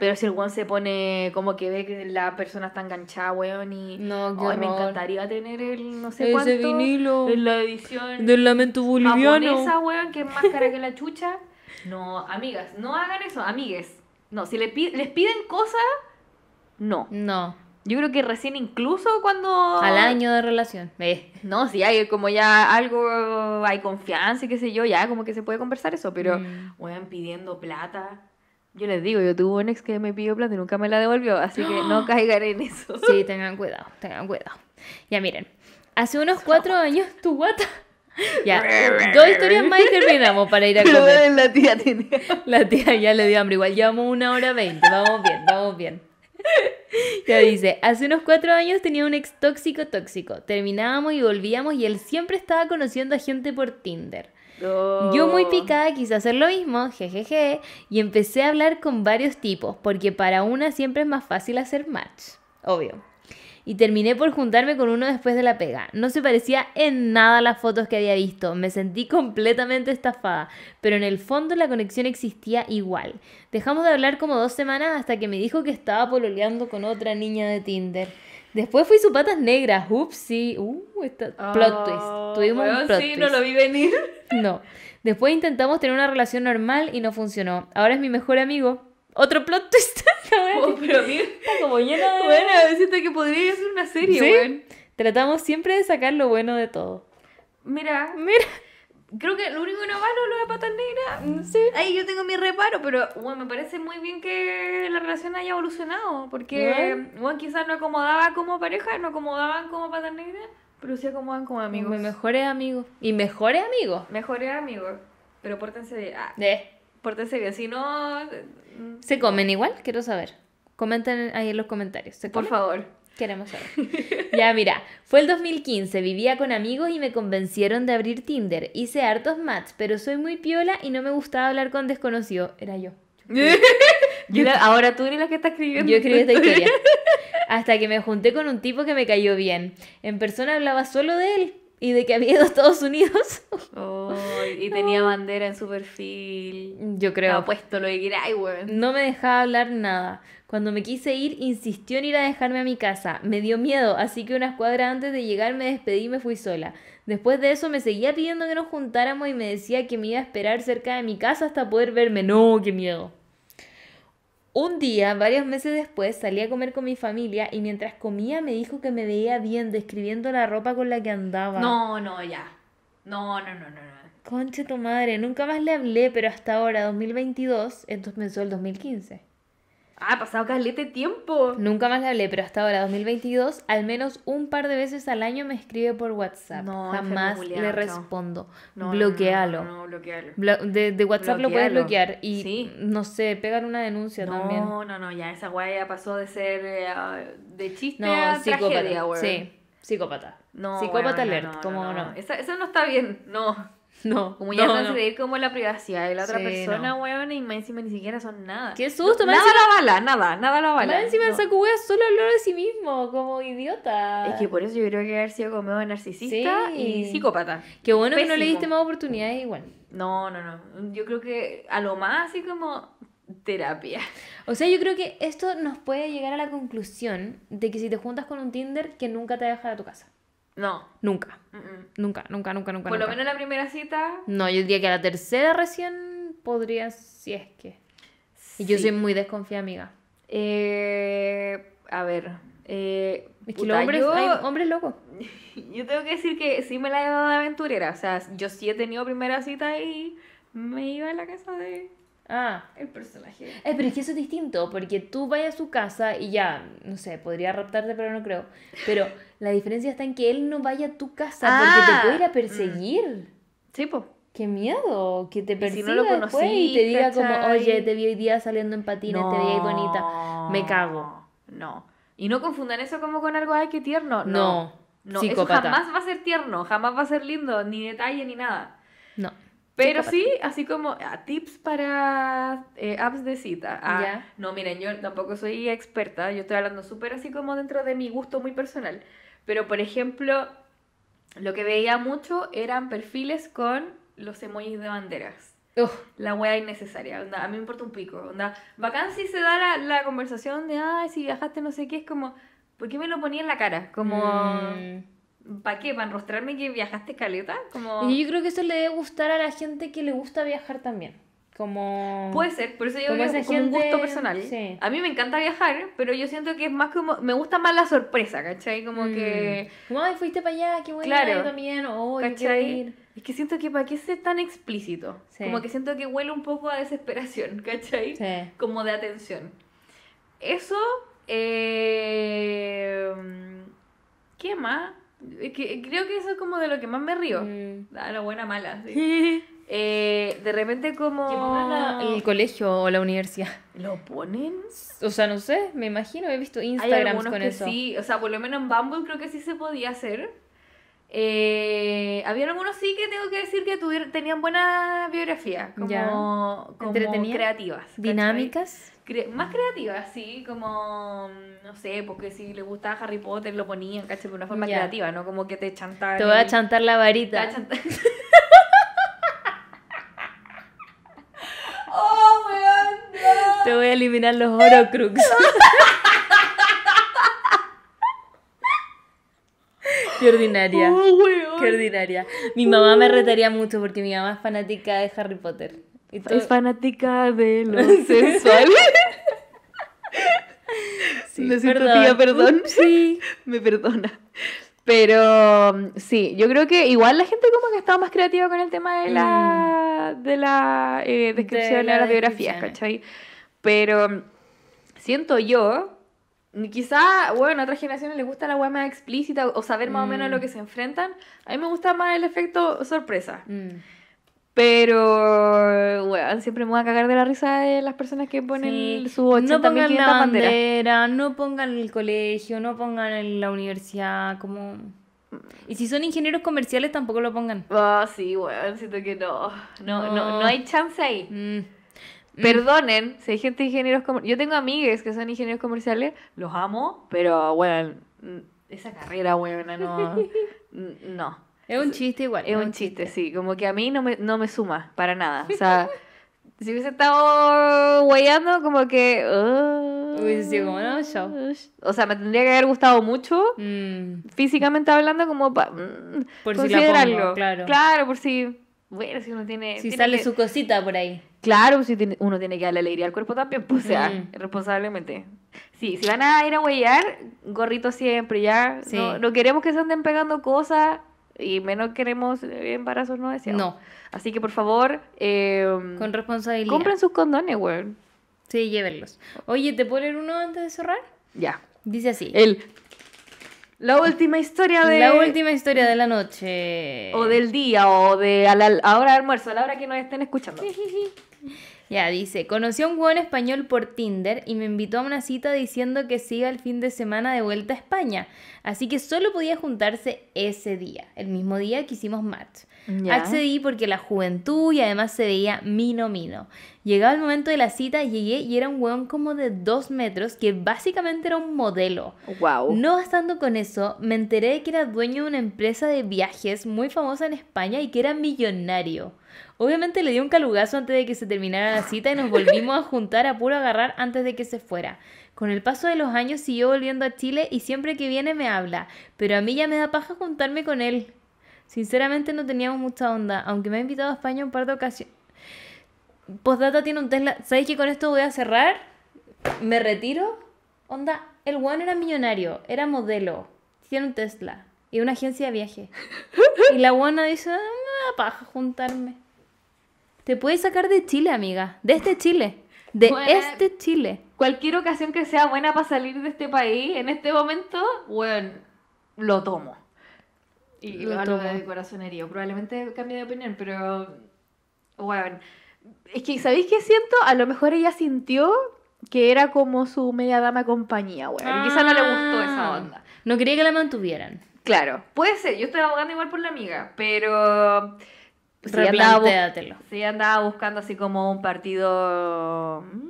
Pero si el guan se pone como que ve que la persona está enganchada, weón, y no, me encantaría tener el no sé cuánto vinilo en la edición del lamento ah, boliviano. esa weón, que es más cara que la chucha. No, amigas, no hagan eso, amigues. No, si les, les piden cosas, no. No. Yo creo que recién incluso cuando... Al año de relación. Eh, no, si hay como ya algo, hay confianza y qué sé yo, ya como que se puede conversar eso, pero, mm. pidiendo plata. Yo les digo, yo tuve un ex que me pidió plata y nunca me la devolvió, así que no caigan en eso. Sí, tengan cuidado, tengan cuidado. Ya miren, hace unos cuatro años tu guata... Ya, dos historias más y terminamos para ir a comer. La tía, tiene... la tía ya le dio hambre, igual llevamos una hora veinte, vamos bien, vamos bien. Ya dice, hace unos cuatro años tenía un ex tóxico tóxico. Terminábamos y volvíamos y él siempre estaba conociendo a gente por Tinder. Yo muy oh. picada quise hacer lo mismo, jejeje, y empecé a hablar con varios tipos, porque para una siempre es más fácil hacer match, obvio y terminé por juntarme con uno después de la pega. No se parecía en nada a las fotos que había visto, me sentí completamente estafada, pero en el fondo la conexión existía igual. Dejamos de hablar como dos semanas hasta que me dijo que estaba pololeando con otra niña de Tinder. Después fui su patas negras, ups, uh, plot ah, twist. Tuvimos un plot twist. no lo vi venir. No. Después intentamos tener una relación normal y no funcionó. Ahora es mi mejor amigo, otro plot twist. oh, pero mira, como llena de... Bueno, siento que podría ser una serie, güey. Tratamos siempre de sacar lo bueno de todo. Mira. Mira. Creo que lo único que no malo es lo de patas negras. Mm, sí. Ahí yo tengo mi reparo, pero bueno, me parece muy bien que la relación haya evolucionado. Porque güey, quizás no acomodaba como pareja, no acomodaban como patas negras, pero sí acomodan como amigos. Y mejores amigos. Y mejores amigos. Mejores amigos. Pero pórtense de... Ah. De se no... Mm. ¿Se comen igual? Quiero saber. Comenten ahí en los comentarios. Por favor. Queremos saber. ya, mira, fue el 2015, vivía con amigos y me convencieron de abrir Tinder. Hice hartos match, pero soy muy piola y no me gustaba hablar con desconocido. Era yo. ahora tú eres la que está escribiendo. Yo escribí esta historia. Hasta que me junté con un tipo que me cayó bien. En persona hablaba solo de él y de que había ido a Estados Unidos. y tenía bandera en su perfil. Yo creo. lo de No me dejaba hablar nada. Cuando me quise ir, insistió en ir a dejarme a mi casa. Me dio miedo, así que unas cuadras antes de llegar me despedí y me fui sola. Después de eso me seguía pidiendo que nos juntáramos y me decía que me iba a esperar cerca de mi casa hasta poder verme. No, qué miedo. Un día, varios meses después, salí a comer con mi familia y mientras comía me dijo que me veía bien describiendo la ropa con la que andaba. No, no, ya. No, no, no, no. no. Conche tu madre, nunca más le hablé, pero hasta ahora, 2022, entonces pensó el 2015. Ah, ha pasado calete tiempo. Nunca más le hablé, pero hasta ahora, 2022, al menos un par de veces al año me escribe por WhatsApp. No, Jamás le respondo. No, bloquealo. No, no bloquealo. de, WhatsApp lo puedes bloquear y, no sé, pegar una denuncia también. No, no, no, ya esa guaya pasó de ser eh, ah, de chiste no, a psicópata. Sí, psicópata. No, psicópata bueno, alert, como no. Esa, no está bien, no. No. Como ya no, de ir como la privacidad de la otra persona, weón, y más encima ni siquiera son nada. Qué susto, Nada la bala, nada, nada la bala. Más encima el saco weón solo habló de sí mismo, como idiota. Es que por eso yo creo que haber sido como narcisista y psicópata. Qué bueno que no le diste más oportunidad igual. No, no, no. Yo creo que a lo más así como terapia. O sea, yo creo que esto nos puede llegar a la conclusión de que si te juntas con un Tinder que nunca te va a a tu casa. No. Nunca. Nunca, nunca, nunca, nunca. Por lo menos la primera cita. No, yo diría que la tercera recién podría, si es que. Y yo soy muy desconfiada, amiga. Eh, a ver. Eh, es que los hombres, yo, hombres locos. Yo tengo que decir que sí me la he dado de aventurera. O sea, yo sí he tenido primera cita y me iba a la casa de Ah. El personaje. Eh, pero es que eso es distinto, porque tú vas a su casa y ya, no sé, podría raptarte, pero no creo. Pero la diferencia está en que él no vaya a tu casa porque te ah, puede ir a mm. perseguir. Sí, pues. Qué miedo, que te persiga lo y te diga como, oye, te vi hoy día saliendo en patines, te vi ahí bonita. Me cago. No. Y no confundan eso como con algo, ay, qué tierno. No. No, no. eso jamás va a ser tierno, jamás va a ser lindo, ni detalle, ni nada. No. Pero sí, así como ah, tips para eh, apps de cita. Ah, no, miren, yo tampoco soy experta, yo estoy hablando súper así como dentro de mi gusto muy personal. Pero, por ejemplo, lo que veía mucho eran perfiles con los emojis de banderas. La wea innecesaria, a mí me importa un pico. Onda, bacán si se da la, conversación de, ay, si viajaste no sé qué, es como, ¿por qué me lo ponía en la cara? Como... Mm. ¿Para qué? ¿Para enrostrarme que viajaste caleta? Como... Y yo creo que eso le debe gustar a la gente que le gusta viajar también. Como... Puede ser, por eso yo como, es como un gusto personal. A mí me encanta viajar, pero yo siento que es más como... Me gusta más la sorpresa, ¿cachai? Como mm. que... ¡Ay, fuiste para allá! ¡Qué bueno! Claro. también! Oh, ¿cachai? Es que siento que para qué es tan explícito. Como que siento que huele un poco a desesperación, ¿cachai? Como de atención. Eso... Eh, ¿Qué más? Eh, que, creo que eso es como de lo que más me río. Mm. Ah, la buena mala, sí. Eh, de repente como... el colegio o la universidad. ¿Lo ponen? O sea, no sé, me imagino, he visto Instagram con eso. Sí, o sea, por lo menos en Bumble creo que sí se podía hacer. Eh, habían algunos sí que tengo que decir que tenían buena biografía, como, creativas. ¿Dinámicas? más creativas, sí, como, mm, no sé, porque si le gustaba Harry Potter lo ponían, ¿cachai? De una forma creativa, ¿no? Como que te chantaban. Te voy a chantar la varita. Te voy a oh, Te voy a eliminar los horocrux. Qué ordinaria. Oh, Qué ordinaria. Mi mamá me retaría mucho porque mi mamá es fanática de Harry Potter. Es fanática de lo sensual. sí, siento, Tía, perdón. Sí. me perdona. Pero mm, sí, yo creo que igual la gente como que ha estado más creativa con el tema de la, mm. de la eh, descripción de, la biografía, ¿cachai? Pero mm, siento yo Quizá, bueno, a otras generaciones les gusta la weá más explícita o saber más o menos lo mm. que se enfrentan. A mí me gusta más el efecto sorpresa. Mm. Pero, weón, siempre me voy a cagar de la risa de las personas que ponen su 80, No pongan la bandera, no pongan el colegio, no pongan la universidad, como... Y si son ingenieros comerciales tampoco lo pongan. Ah, sí, weón, siento que no. No, no. hay chance ahí. Mm. Mm. Perdonen si hay gente de ingenieros comerciales. Yo tengo amigas que son ingenieros comerciales, los amo, pero, bueno, mm, esa carrera, buena no. No. Es un chiste igual. Es, un chiste, sí. Como que a mí no me, no me suma para nada. O sea, si hubiese estado guayando, como que. hubiese sido como, no, yo. O sea, me tendría que haber gustado mucho, mm. físicamente hablando, como para. por si claro. Claro, por si. Bueno, si uno tiene. Si sale su cosita por ahí. Claro, si uno tiene que darle alegría al cuerpo también, pues, o sea, responsablemente. Sí, si van a ir a huellar, gorrito siempre, ya. Sí. No, queremos que se anden pegando cosas y menos queremos eh, embarazos no deseados. No. Así que, por favor... Em, Con responsabilidad. Compren sus condones, güey. Sí, llévenlos. Oye, ¿te ponen uno antes de cerrar? Ya. Dice así. El... La última historia de... La última historia de la noche. O del día, o de a la, ahora almuerzo, a la hora que nos estén escuchando. Ya dice, conoció a un buen español por Tinder y me invitó a una cita diciendo que siga el fin de semana de vuelta a España. Así que solo podía juntarse ese día, el mismo día que hicimos match. Accedí porque la juventud y además se veía mino mino. Llegaba el momento de la cita, llegué y era un hueón como de dos metros que básicamente era un modelo. Wow. No bastando con eso, me enteré de que era dueño de una empresa de viajes muy famosa en España y que era millonario. Obviamente le di un calugazo antes de que se terminara la cita y nos volvimos a juntar a puro agarrar antes de que se fuera. Con el paso de los años siguió volviendo a Chile y siempre que viene me habla, pero a mí ya me da paja juntarme con él. Sinceramente no teníamos mucha onda, aunque me ha invitado a España un par de ocasiones. Postdata tiene un Tesla. ¿Sabéis que con esto voy a cerrar? ¿Me retiro? Onda, el one era millonario, era modelo, tiene un Tesla y una agencia de viaje. Y la guana dice, ah, paja juntarme. Te puedes sacar de Chile, amiga, de este Chile. De este Chile. Cualquier ocasión que sea buena para salir de este país, en este momento, bueno, lo tomo. Y lo a de corazonería. Probablemente cambie de opinión, pero. Bueno. Es que, ¿sabéis qué siento? A lo mejor ella sintió que era como su media dama compañía, weón. quizá no le gustó esa ah. onda. No quería que la mantuvieran. Claro, puede ser. Yo estoy abogando igual por la amiga, pero. Si andaba, andaba buscando así como un partido. Mm,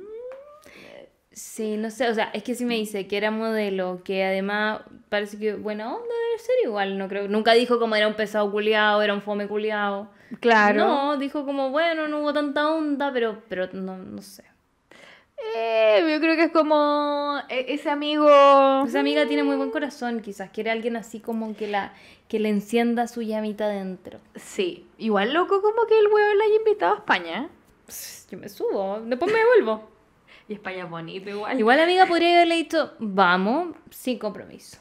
sí, no sé, o sea, es que si me dice que era modelo, que además parece que buena onda debe ser igual, no creo. Nunca dijo como era un pesado culiado, era un fome culiado. Claro. No, dijo como, bueno, no hubo tanta onda, pero, pero no, sé. Eh, yo creo que es como e, ese amigo. Esa amiga tiene muy buen corazón, quizás quiere alguien así como que la que le encienda su llamita dentro. Sí, igual loco como que el huevo la haya invitado a España. Yo me subo, después me devuelvo. y España es bonito igual. Igual la amiga podría haberle dicho, vamos, sin compromiso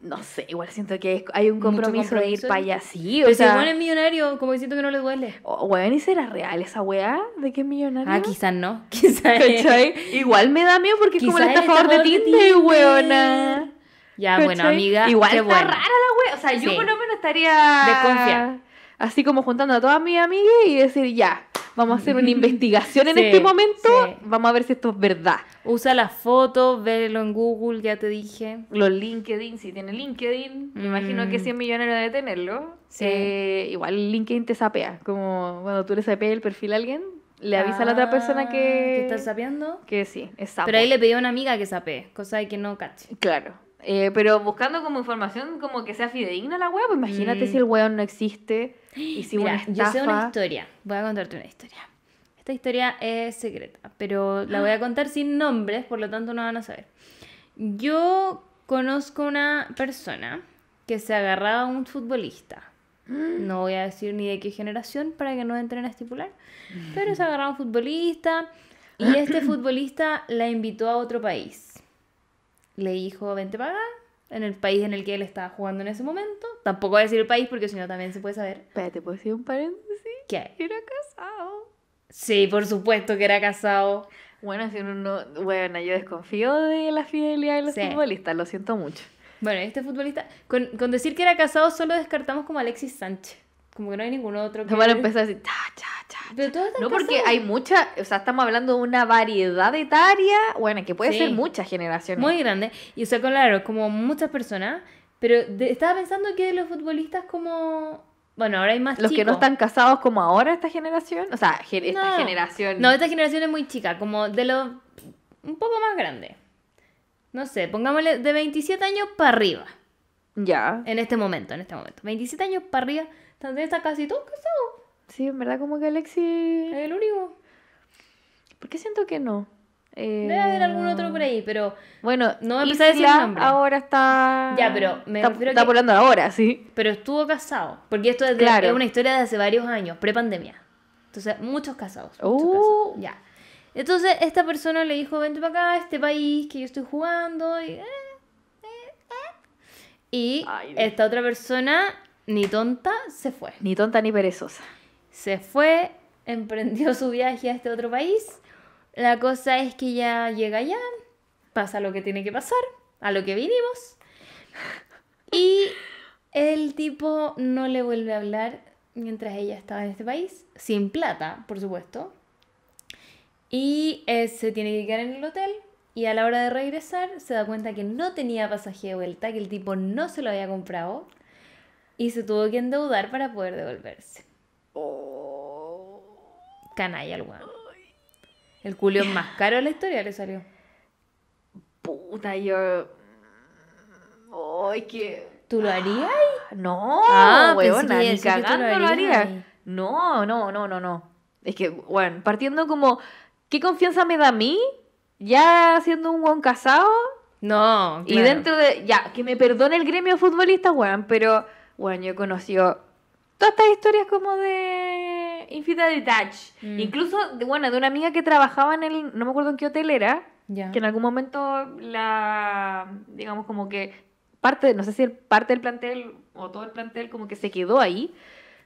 no sé, igual siento que hay un compromiso, de ir para allá, sí, o Pero sea... si igual es millonario, como que siento que no le duele. Oh, weón, ¿y será real esa weá de que es millonario? Ah, quizás no, quizás Igual me da miedo porque es como la estafador de Tinder, de weona. Ya, bueno, amiga. Igual está rara la weá, o sea, yo por lo menos estaría... Desconfiada. Así como juntando a todas mis amigas y decir, ya, vamos a hacer una investigación en este momento, vamos a ver si esto es verdad. Usa las fotos, velo en Google, ya te dije. Los LinkedIn, si tiene LinkedIn, me imagino que 100 mm. millones debe tenerlo. Sí. Eh, igual LinkedIn te sapea, como cuando tú le sapeas el perfil a alguien, le avisa a la otra ah, persona que... ¿Que está sapeando? Que sí, es Pero ahí le pedí a una amiga que sapee, cosa de que no cache. Claro. Eh, pero buscando como información como que sea fidedigna la wea, pues imagínate mm. si el weón no existe. Y si una estafa... yo sé una historia. Voy a contarte una historia. Esta historia es secreta, pero la voy a contar sin nombres, por lo tanto no van a saber. Yo conozco una persona que se agarraba a un futbolista. No voy a decir ni de qué generación para que no entren a estipular, pero se agarraba a un futbolista y este futbolista la invitó a otro país le dijo, vente para en el país en el que él estaba jugando en ese momento. Tampoco voy a decir el país porque si no también se puede saber. Espérate, ¿puedo decir un paréntesis? ¿Qué? Era casado. Sí, por supuesto que era casado. Bueno, si uno no, bueno, yo desconfío de la fidelidad de los futbolistas, lo siento mucho. Bueno, este futbolista, con, con decir que era casado solo descartamos como Alexis Sánchez. Como que no hay ningún otro que... No van a empezar así, cha, cha, cha. Pero No, porque hay mucha, o sea, estamos hablando de una variedad etaria, bueno, que puede ser muchas generaciones. Muy grande. Y o sea, claro, como muchas personas, pero estaba pensando que de los futbolistas como... Bueno, ahora hay más Los que no están casados como ahora esta generación, o sea, esta generación... No, esta generación es muy chica, como de los... un poco más grande. No sé, pongámosle de 27 años para arriba. Ya. En este momento, en este momento. 27 años para arriba están está casi todos casados. Sí, en verdad como que Alexi... Es el único. ¿Por qué siento que no? Debe haber eh, algún otro por ahí, pero... Bueno, no me empecé a decir ahora está... Ya, pero me está, refiero volando ahora, sí. Pero estuvo casado, porque esto es, una historia de hace varios años, prepandemia. Entonces, muchos casados. Muchos uh. Ya. Entonces, esta persona le dijo, vente para acá, este país que yo estoy jugando. Y, eh, eh, esta otra persona ni tonta, se fue. Ni tonta ni perezosa. Se fue, emprendió su viaje a este otro país. La cosa es que ya llega allá, pasa lo que tiene que pasar, a lo que vinimos. Y el tipo no le vuelve a hablar mientras ella estaba en este país, sin plata, por supuesto. Y se tiene que quedar en el hotel y a la hora de regresar se da cuenta que no tenía pasaje de vuelta, que el tipo no se lo había comprado y se tuvo que endeudar para poder devolverse. Oh. Canalla el weón. El culio más caro de la historia le salió. Puta, yo. Mm, ay, que. ¿Tú lo ah, harías? No, ah, huevona, ni lo haría. No, no, no, no, no. Es que, bueno, partiendo como, ¿qué confianza me da a mí? Ya siendo un buen casado. No. Claro. Y dentro de. Ya, que me perdone el gremio futbolista, weón, pero bueno, yo conoció todas estas historias como de Infinity Touch. Mm. Incluso, bueno, de una amiga que trabajaba en el, no me acuerdo en qué hotel era, que en algún momento la, digamos como que parte, no sé si parte del plantel o todo el plantel como que se quedó ahí.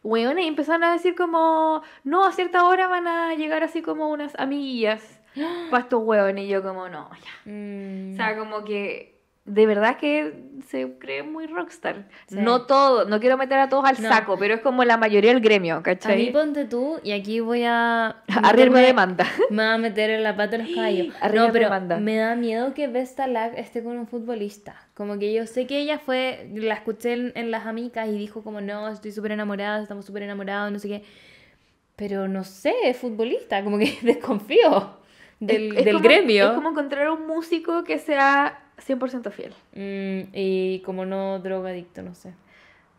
y empezaron a decir como, no, a cierta hora van a llegar así como unas amiguillas para estos Y yo como, no, ya. Mm. O sea, como que de verdad que se cree muy rockstar. No todo, no quiero meter a todos al saco, pero es como la mayoría del gremio, ¿cachai? A mí ponte tú, y aquí voy a... Arriba demanda. Me va a meter en la pata los caballos. no, pero me da miedo que besta Lag esté con un futbolista. Como que yo sé que ella fue, la escuché en, Las amigas y dijo como, no, estoy súper enamorada, estamos súper enamorados, no sé qué. Pero no sé, futbolista, como que desconfío del, gremio. Es como encontrar un músico que sea 100% fiel. Mm, y como no drogadicto, no sé.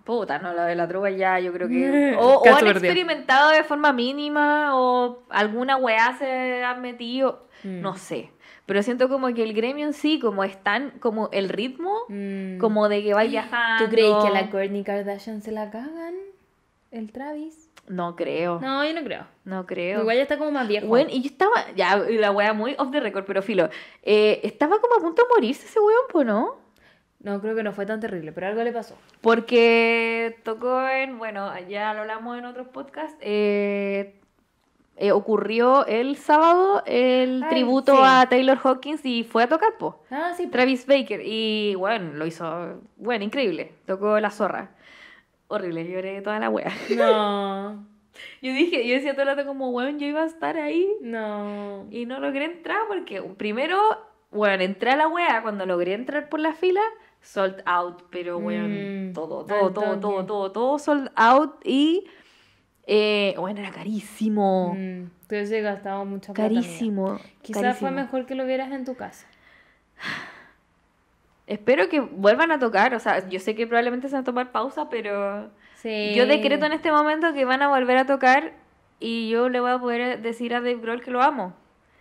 Puta, no, la de la droga ya yo creo que... O, han experimentado de forma mínima o alguna weá se ha metido, mm. no sé. Pero siento como que el gremio en sí, como están como el ritmo, mm. como de que va viajando. ¿Tú crees que a la Courtney Kardashian se la cagan? ¿El Travis? No creo. No, yo no creo. No creo. Igual ya está como más viejo. Bueno, y yo estaba, ya, la wea muy off the record, pero filo. Eh, estaba como a punto de morirse ese weón, pues, ¿no? No, creo que no fue tan terrible, pero algo le pasó. Porque tocó en, bueno, ya lo hablamos en otros podcasts, eh, eh, ocurrió el sábado el tributo a Taylor Hawkins y fue a tocar, po. Ah, sí. Travis Baker. Y, bueno, lo hizo, bueno, increíble. Tocó la zorra horrible, lloré toda la wea. No. Yo dije, yo decía todo el rato como, weón, yo iba a estar ahí. No. Y no logré entrar porque primero, weón, entré a la wea, cuando logré entrar por la fila, sold out, pero weón, mm, todo, todo, todo, todo, todo, todo, sold out y, eh, bueno, era carísimo. Mm, entonces gastaba mucha plata. Carísimo. Quizás fue mejor que lo vieras en tu casa. Espero que vuelvan a tocar, o sea, yo sé que probablemente se van a tomar pausa, pero sí. yo decreto en este momento que van a volver a tocar y yo le voy a poder decir a Dave Grohl que lo amo.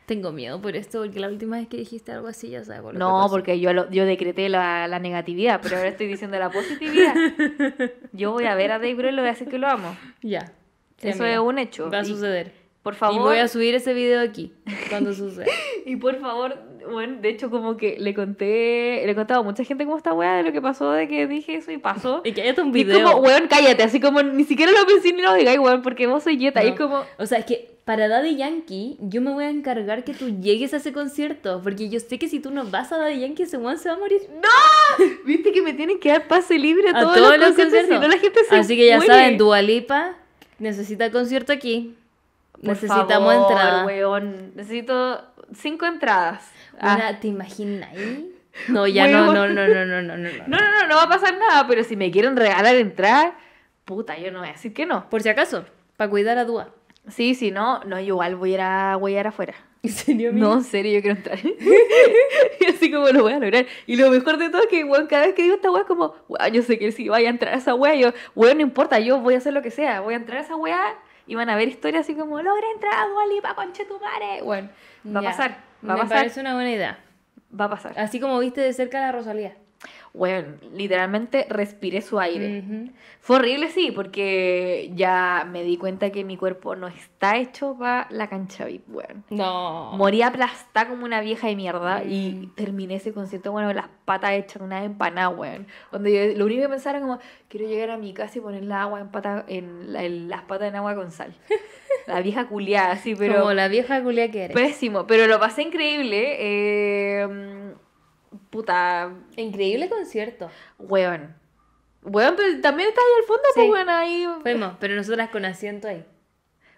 Tengo miedo por esto, porque la última vez que dijiste algo así ya sabes. no, porque yo, yo decreté la, la, negatividad, pero ahora estoy diciendo la positividad. Yo voy a ver a Dave Grohl y le voy a decir que lo amo. Ya. Eso es un hecho. Va a suceder. Por favor. Y voy a subir ese video aquí, cuando suceda. y por favor, bueno, de hecho, como que le conté, le he contado a mucha gente cómo está weá de lo que pasó, de que dije eso y pasó. y un video. Y como, weón, cállate, así como ni siquiera lo pensé ni lo digáis, weón, porque vos soy yeta. como. O sea, es que para Daddy Yankee, yo me voy a encargar que tú llegues a ese concierto, porque yo sé que si tú no vas a Daddy Yankee, ese weón se va a morir. ¡No! Viste que me tienen que dar pase libre a, todos, los, conciertos, la gente Así que ya saben saben, Dualipa necesita concierto aquí. Necesitamos entrar, Weón. Necesito cinco entradas. Ah. Una, ¿Te imaginas ahí? No, ya no, no, no, no, no, no, no, no. No, no, no, va a pasar nada, pero si me quieren regalar entrar, puta, yo no voy a decir que no. Por si acaso, para cuidar a Dúa. Sí, si no, no, yo igual voy a ir a huellar afuera. ¿En serio? No, en serio, yo quiero entrar. y así como lo voy a lograr. Y lo mejor de todo es que, cada vez que digo esta weá, como, yo sé que si vaya a entrar esa weá, yo, weón, no importa, yo voy a hacer lo que sea, voy a entrar a esa weá van a ver historias así como, ¡Logré entrar a Dualipa, conche tu madre. Bueno, va a pasar, va a pasar. Me parece una buena idea. Va a pasar. Así como viste de cerca a la Rosalía bueno, literalmente respiré su aire. Fue horrible, sí, porque ya me di cuenta que mi cuerpo no está hecho para la cancha VIP, bueno. No. Morí aplastada como una vieja de mierda y terminé ese concierto, bueno, las patas hechas una empanada, weón. Donde lo único que pensaba era como, quiero llegar a mi casa y poner la agua en, pata, en, las patas en agua con sal. La vieja culiada, sí, pero... Como la vieja culiada que eres. Pésimo, pero lo pasé increíble. Eh puta. Increíble concierto. Weón. Weón, pero también está ahí al fondo, pues, weón, ahí. Fuimos, pero nosotras con asiento ahí.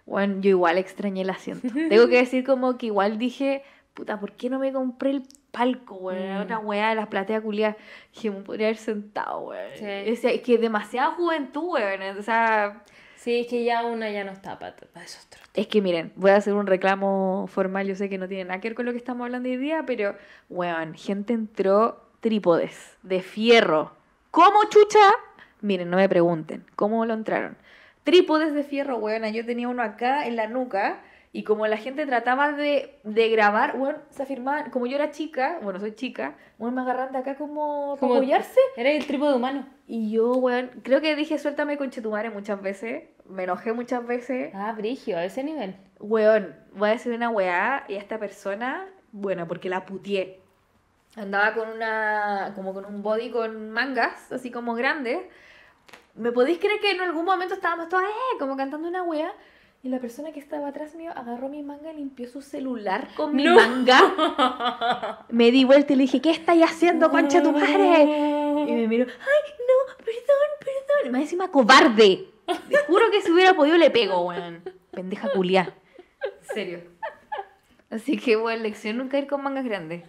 Weón, yo igual extrañé el asiento. Tengo que decir como que igual dije, puta, ¿por qué no me compré el palco, weón? Mm. Una weá de las plateas culiadas. Dije, me podría haber sentado, weón. Sí. Es, que demasiada juventud, weón. O sea. Sí, es que ya una ya no está para, esos trotes. Es que miren, voy a hacer un reclamo formal, yo sé que no tiene nada que ver con lo que estamos hablando hoy día, pero, weón, gente entró trípodes, de fierro. ¿Cómo chucha? Miren, no me pregunten, ¿cómo lo entraron? Trípodes de fierro, weón, yo tenía uno acá en la nuca. Y como la gente trataba de, grabar, bueno, se afirmaban, como yo era chica, bueno, soy chica, bueno, me agarran de acá como ¿Como huyarse? Era el trípode humano. Y yo, bueno, creo que dije suéltame conchetumare muchas veces me enojé muchas veces. Ah, brigio, a ese nivel. Weón, voy a decir una weá y esta persona, bueno, porque la putié. Andaba con una, como con un body con mangas, así como grandes. ¿Me podéis creer que en algún momento estábamos todas, eh, como cantando una weá? Y la persona que estaba atrás mío agarró mi manga y limpió su celular con mi manga. Me di vuelta y le dije, ¿qué estáis haciendo, concha tu madre? Y me miró, ay, no, perdón, perdón. Y más cobarde juro que si hubiera podido le pego, weón. Pendeja culiá. En serio. Así que, weón, lección nunca ir con mangas grandes.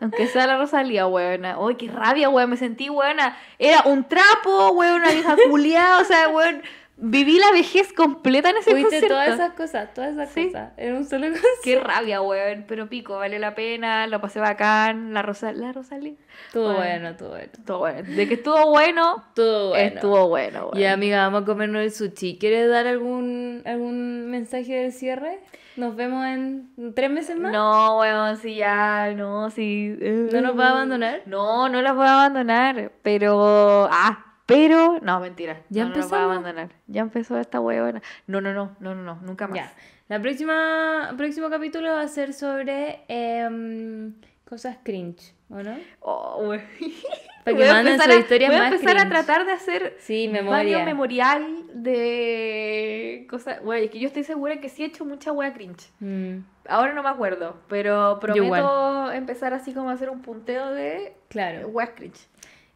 Aunque sea la Rosalía, weón. Uy, qué rabia, weón. Me sentí, weón. Era un trapo, weón, una vieja culiá. O sea, weón, Viví la vejez completa en ese Fuiste todas esas cosas, todas esas cosas, en un solo concierto. Qué rabia, weón, pero pico, vale la pena, lo pasé bacán, la Rosa, la Rosalía. Estuvo bueno, todo bueno. Estuvo bueno. De que estuvo bueno, estuvo bueno. Estuvo bueno, Y amiga, vamos a comernos el sushi. ¿Quieres dar algún, algún mensaje del cierre? ¿Nos vemos en tres meses más? No, weón, si ya, no, si... ¿No nos va a abandonar? No, no las voy a abandonar, pero... Ah, pero, no, mentira. Ya empezó. a abandonar. Ya empezó esta huevona. No, no, no, no, no, no, nunca más. La próxima, próximo capítulo va a ser sobre em, cosas cringe, ¿o no? Para que manden historia Voy a empezar a tratar de hacer sí, memoria. memorial de cosas. Güey, es que yo estoy segura que sí he hecho mucha wea cringe. Mm. Ahora no me acuerdo, pero prometo empezar así como a hacer un punteo de claro. weas cringe.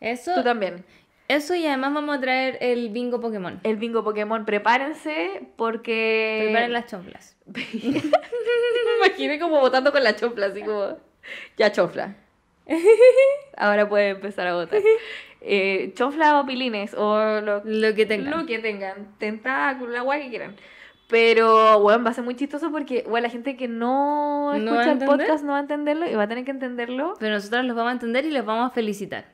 Eso. Tú también. Eso y además vamos a traer el bingo Pokémon. El bingo Pokémon, prepárense porque... Preparen las choflas. Me imaginé como votando con las chofla, así como... Ya chofla. Ahora puede empezar a votar. Eh, chofla o pilines o lo, que tengan. Lo que tengan. Tentáculo, agua que quieran. Pero, bueno, va a ser muy chistoso porque, la gente que no, no escucha el podcast no va a entenderlo y va a tener que entenderlo. Pero nosotros los vamos a entender y los vamos a felicitar.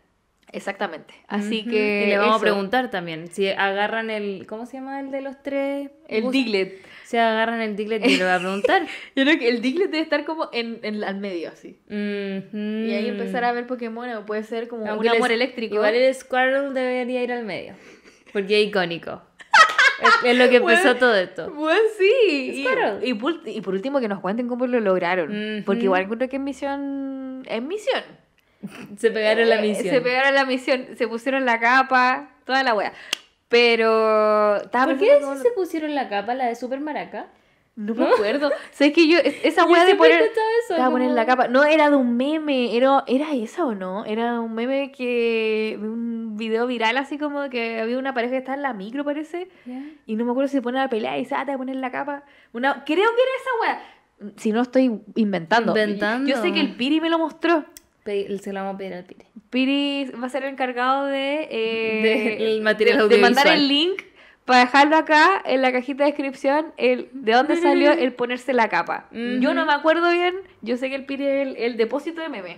Exactamente. Así que. Y le vamos a preguntar también si agarran el. ¿Cómo se llama el de los tres? El Diglett, Si agarran el Diglett Y le voy a preguntar. yo creo que el Diglett debe estar como en, en al medio, así. Y ahí empezar a ver Pokémon puede ser como un amor eléctrico. Igual el Squirtle debería ir al medio. Porque es icónico. es, lo que empezó todo esto. Bueno, sí. Y, por, último, que nos cuenten cómo lo lograron. Porque igual creo que es misión. Es misión. Se pegaron la eh, misión. Se pegaron la misión, se pusieron la capa, toda la wea. Pero. ¿Por qué se pusieron la capa, la de Super Maraca? No me acuerdo. sé que yo, esa wea de poner, eso, como... poner la capa. No, era de un meme. Era, ¿Era esa o no? Era un meme que. Un video viral así como que había una pareja que estaba en la micro, parece. Y no me acuerdo si se pone a pelear y se ah, te poner la capa. Una, creo que era esa wea Si no estoy inventando. inventando. Yo sé que el Piri me lo mostró pedir, se lo vamos a pedir al Piri. Piri va a ser el encargado de, eh, el material de mandar el link para dejarlo acá en la cajita de descripción el de dónde salió el ponerse la capa. Mm, yo no me acuerdo bien, yo sé que el Piri el, el depósito de meme.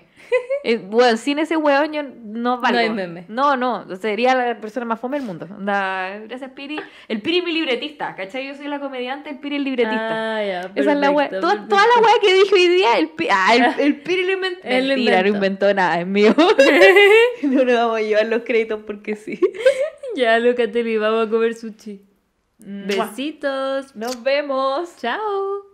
Eh, bueno, sin ese hueón yo no valgo. No hay meme. No, no, sería la persona más fome del mundo. gracias Piri. El Piri es mi libretista, ¿cachai? Yo soy la comediante, el Piri es el libretista. Ah, Esa es la wea. Toda, la hueá que dije hoy día, el, ah, el, Piri lo inventó. Mentira, no inventó nada, es mío. no nos vamos a llevar los créditos porque sí. ya, te vamos a comer su Mm, Besitos, nos vemos. Chao.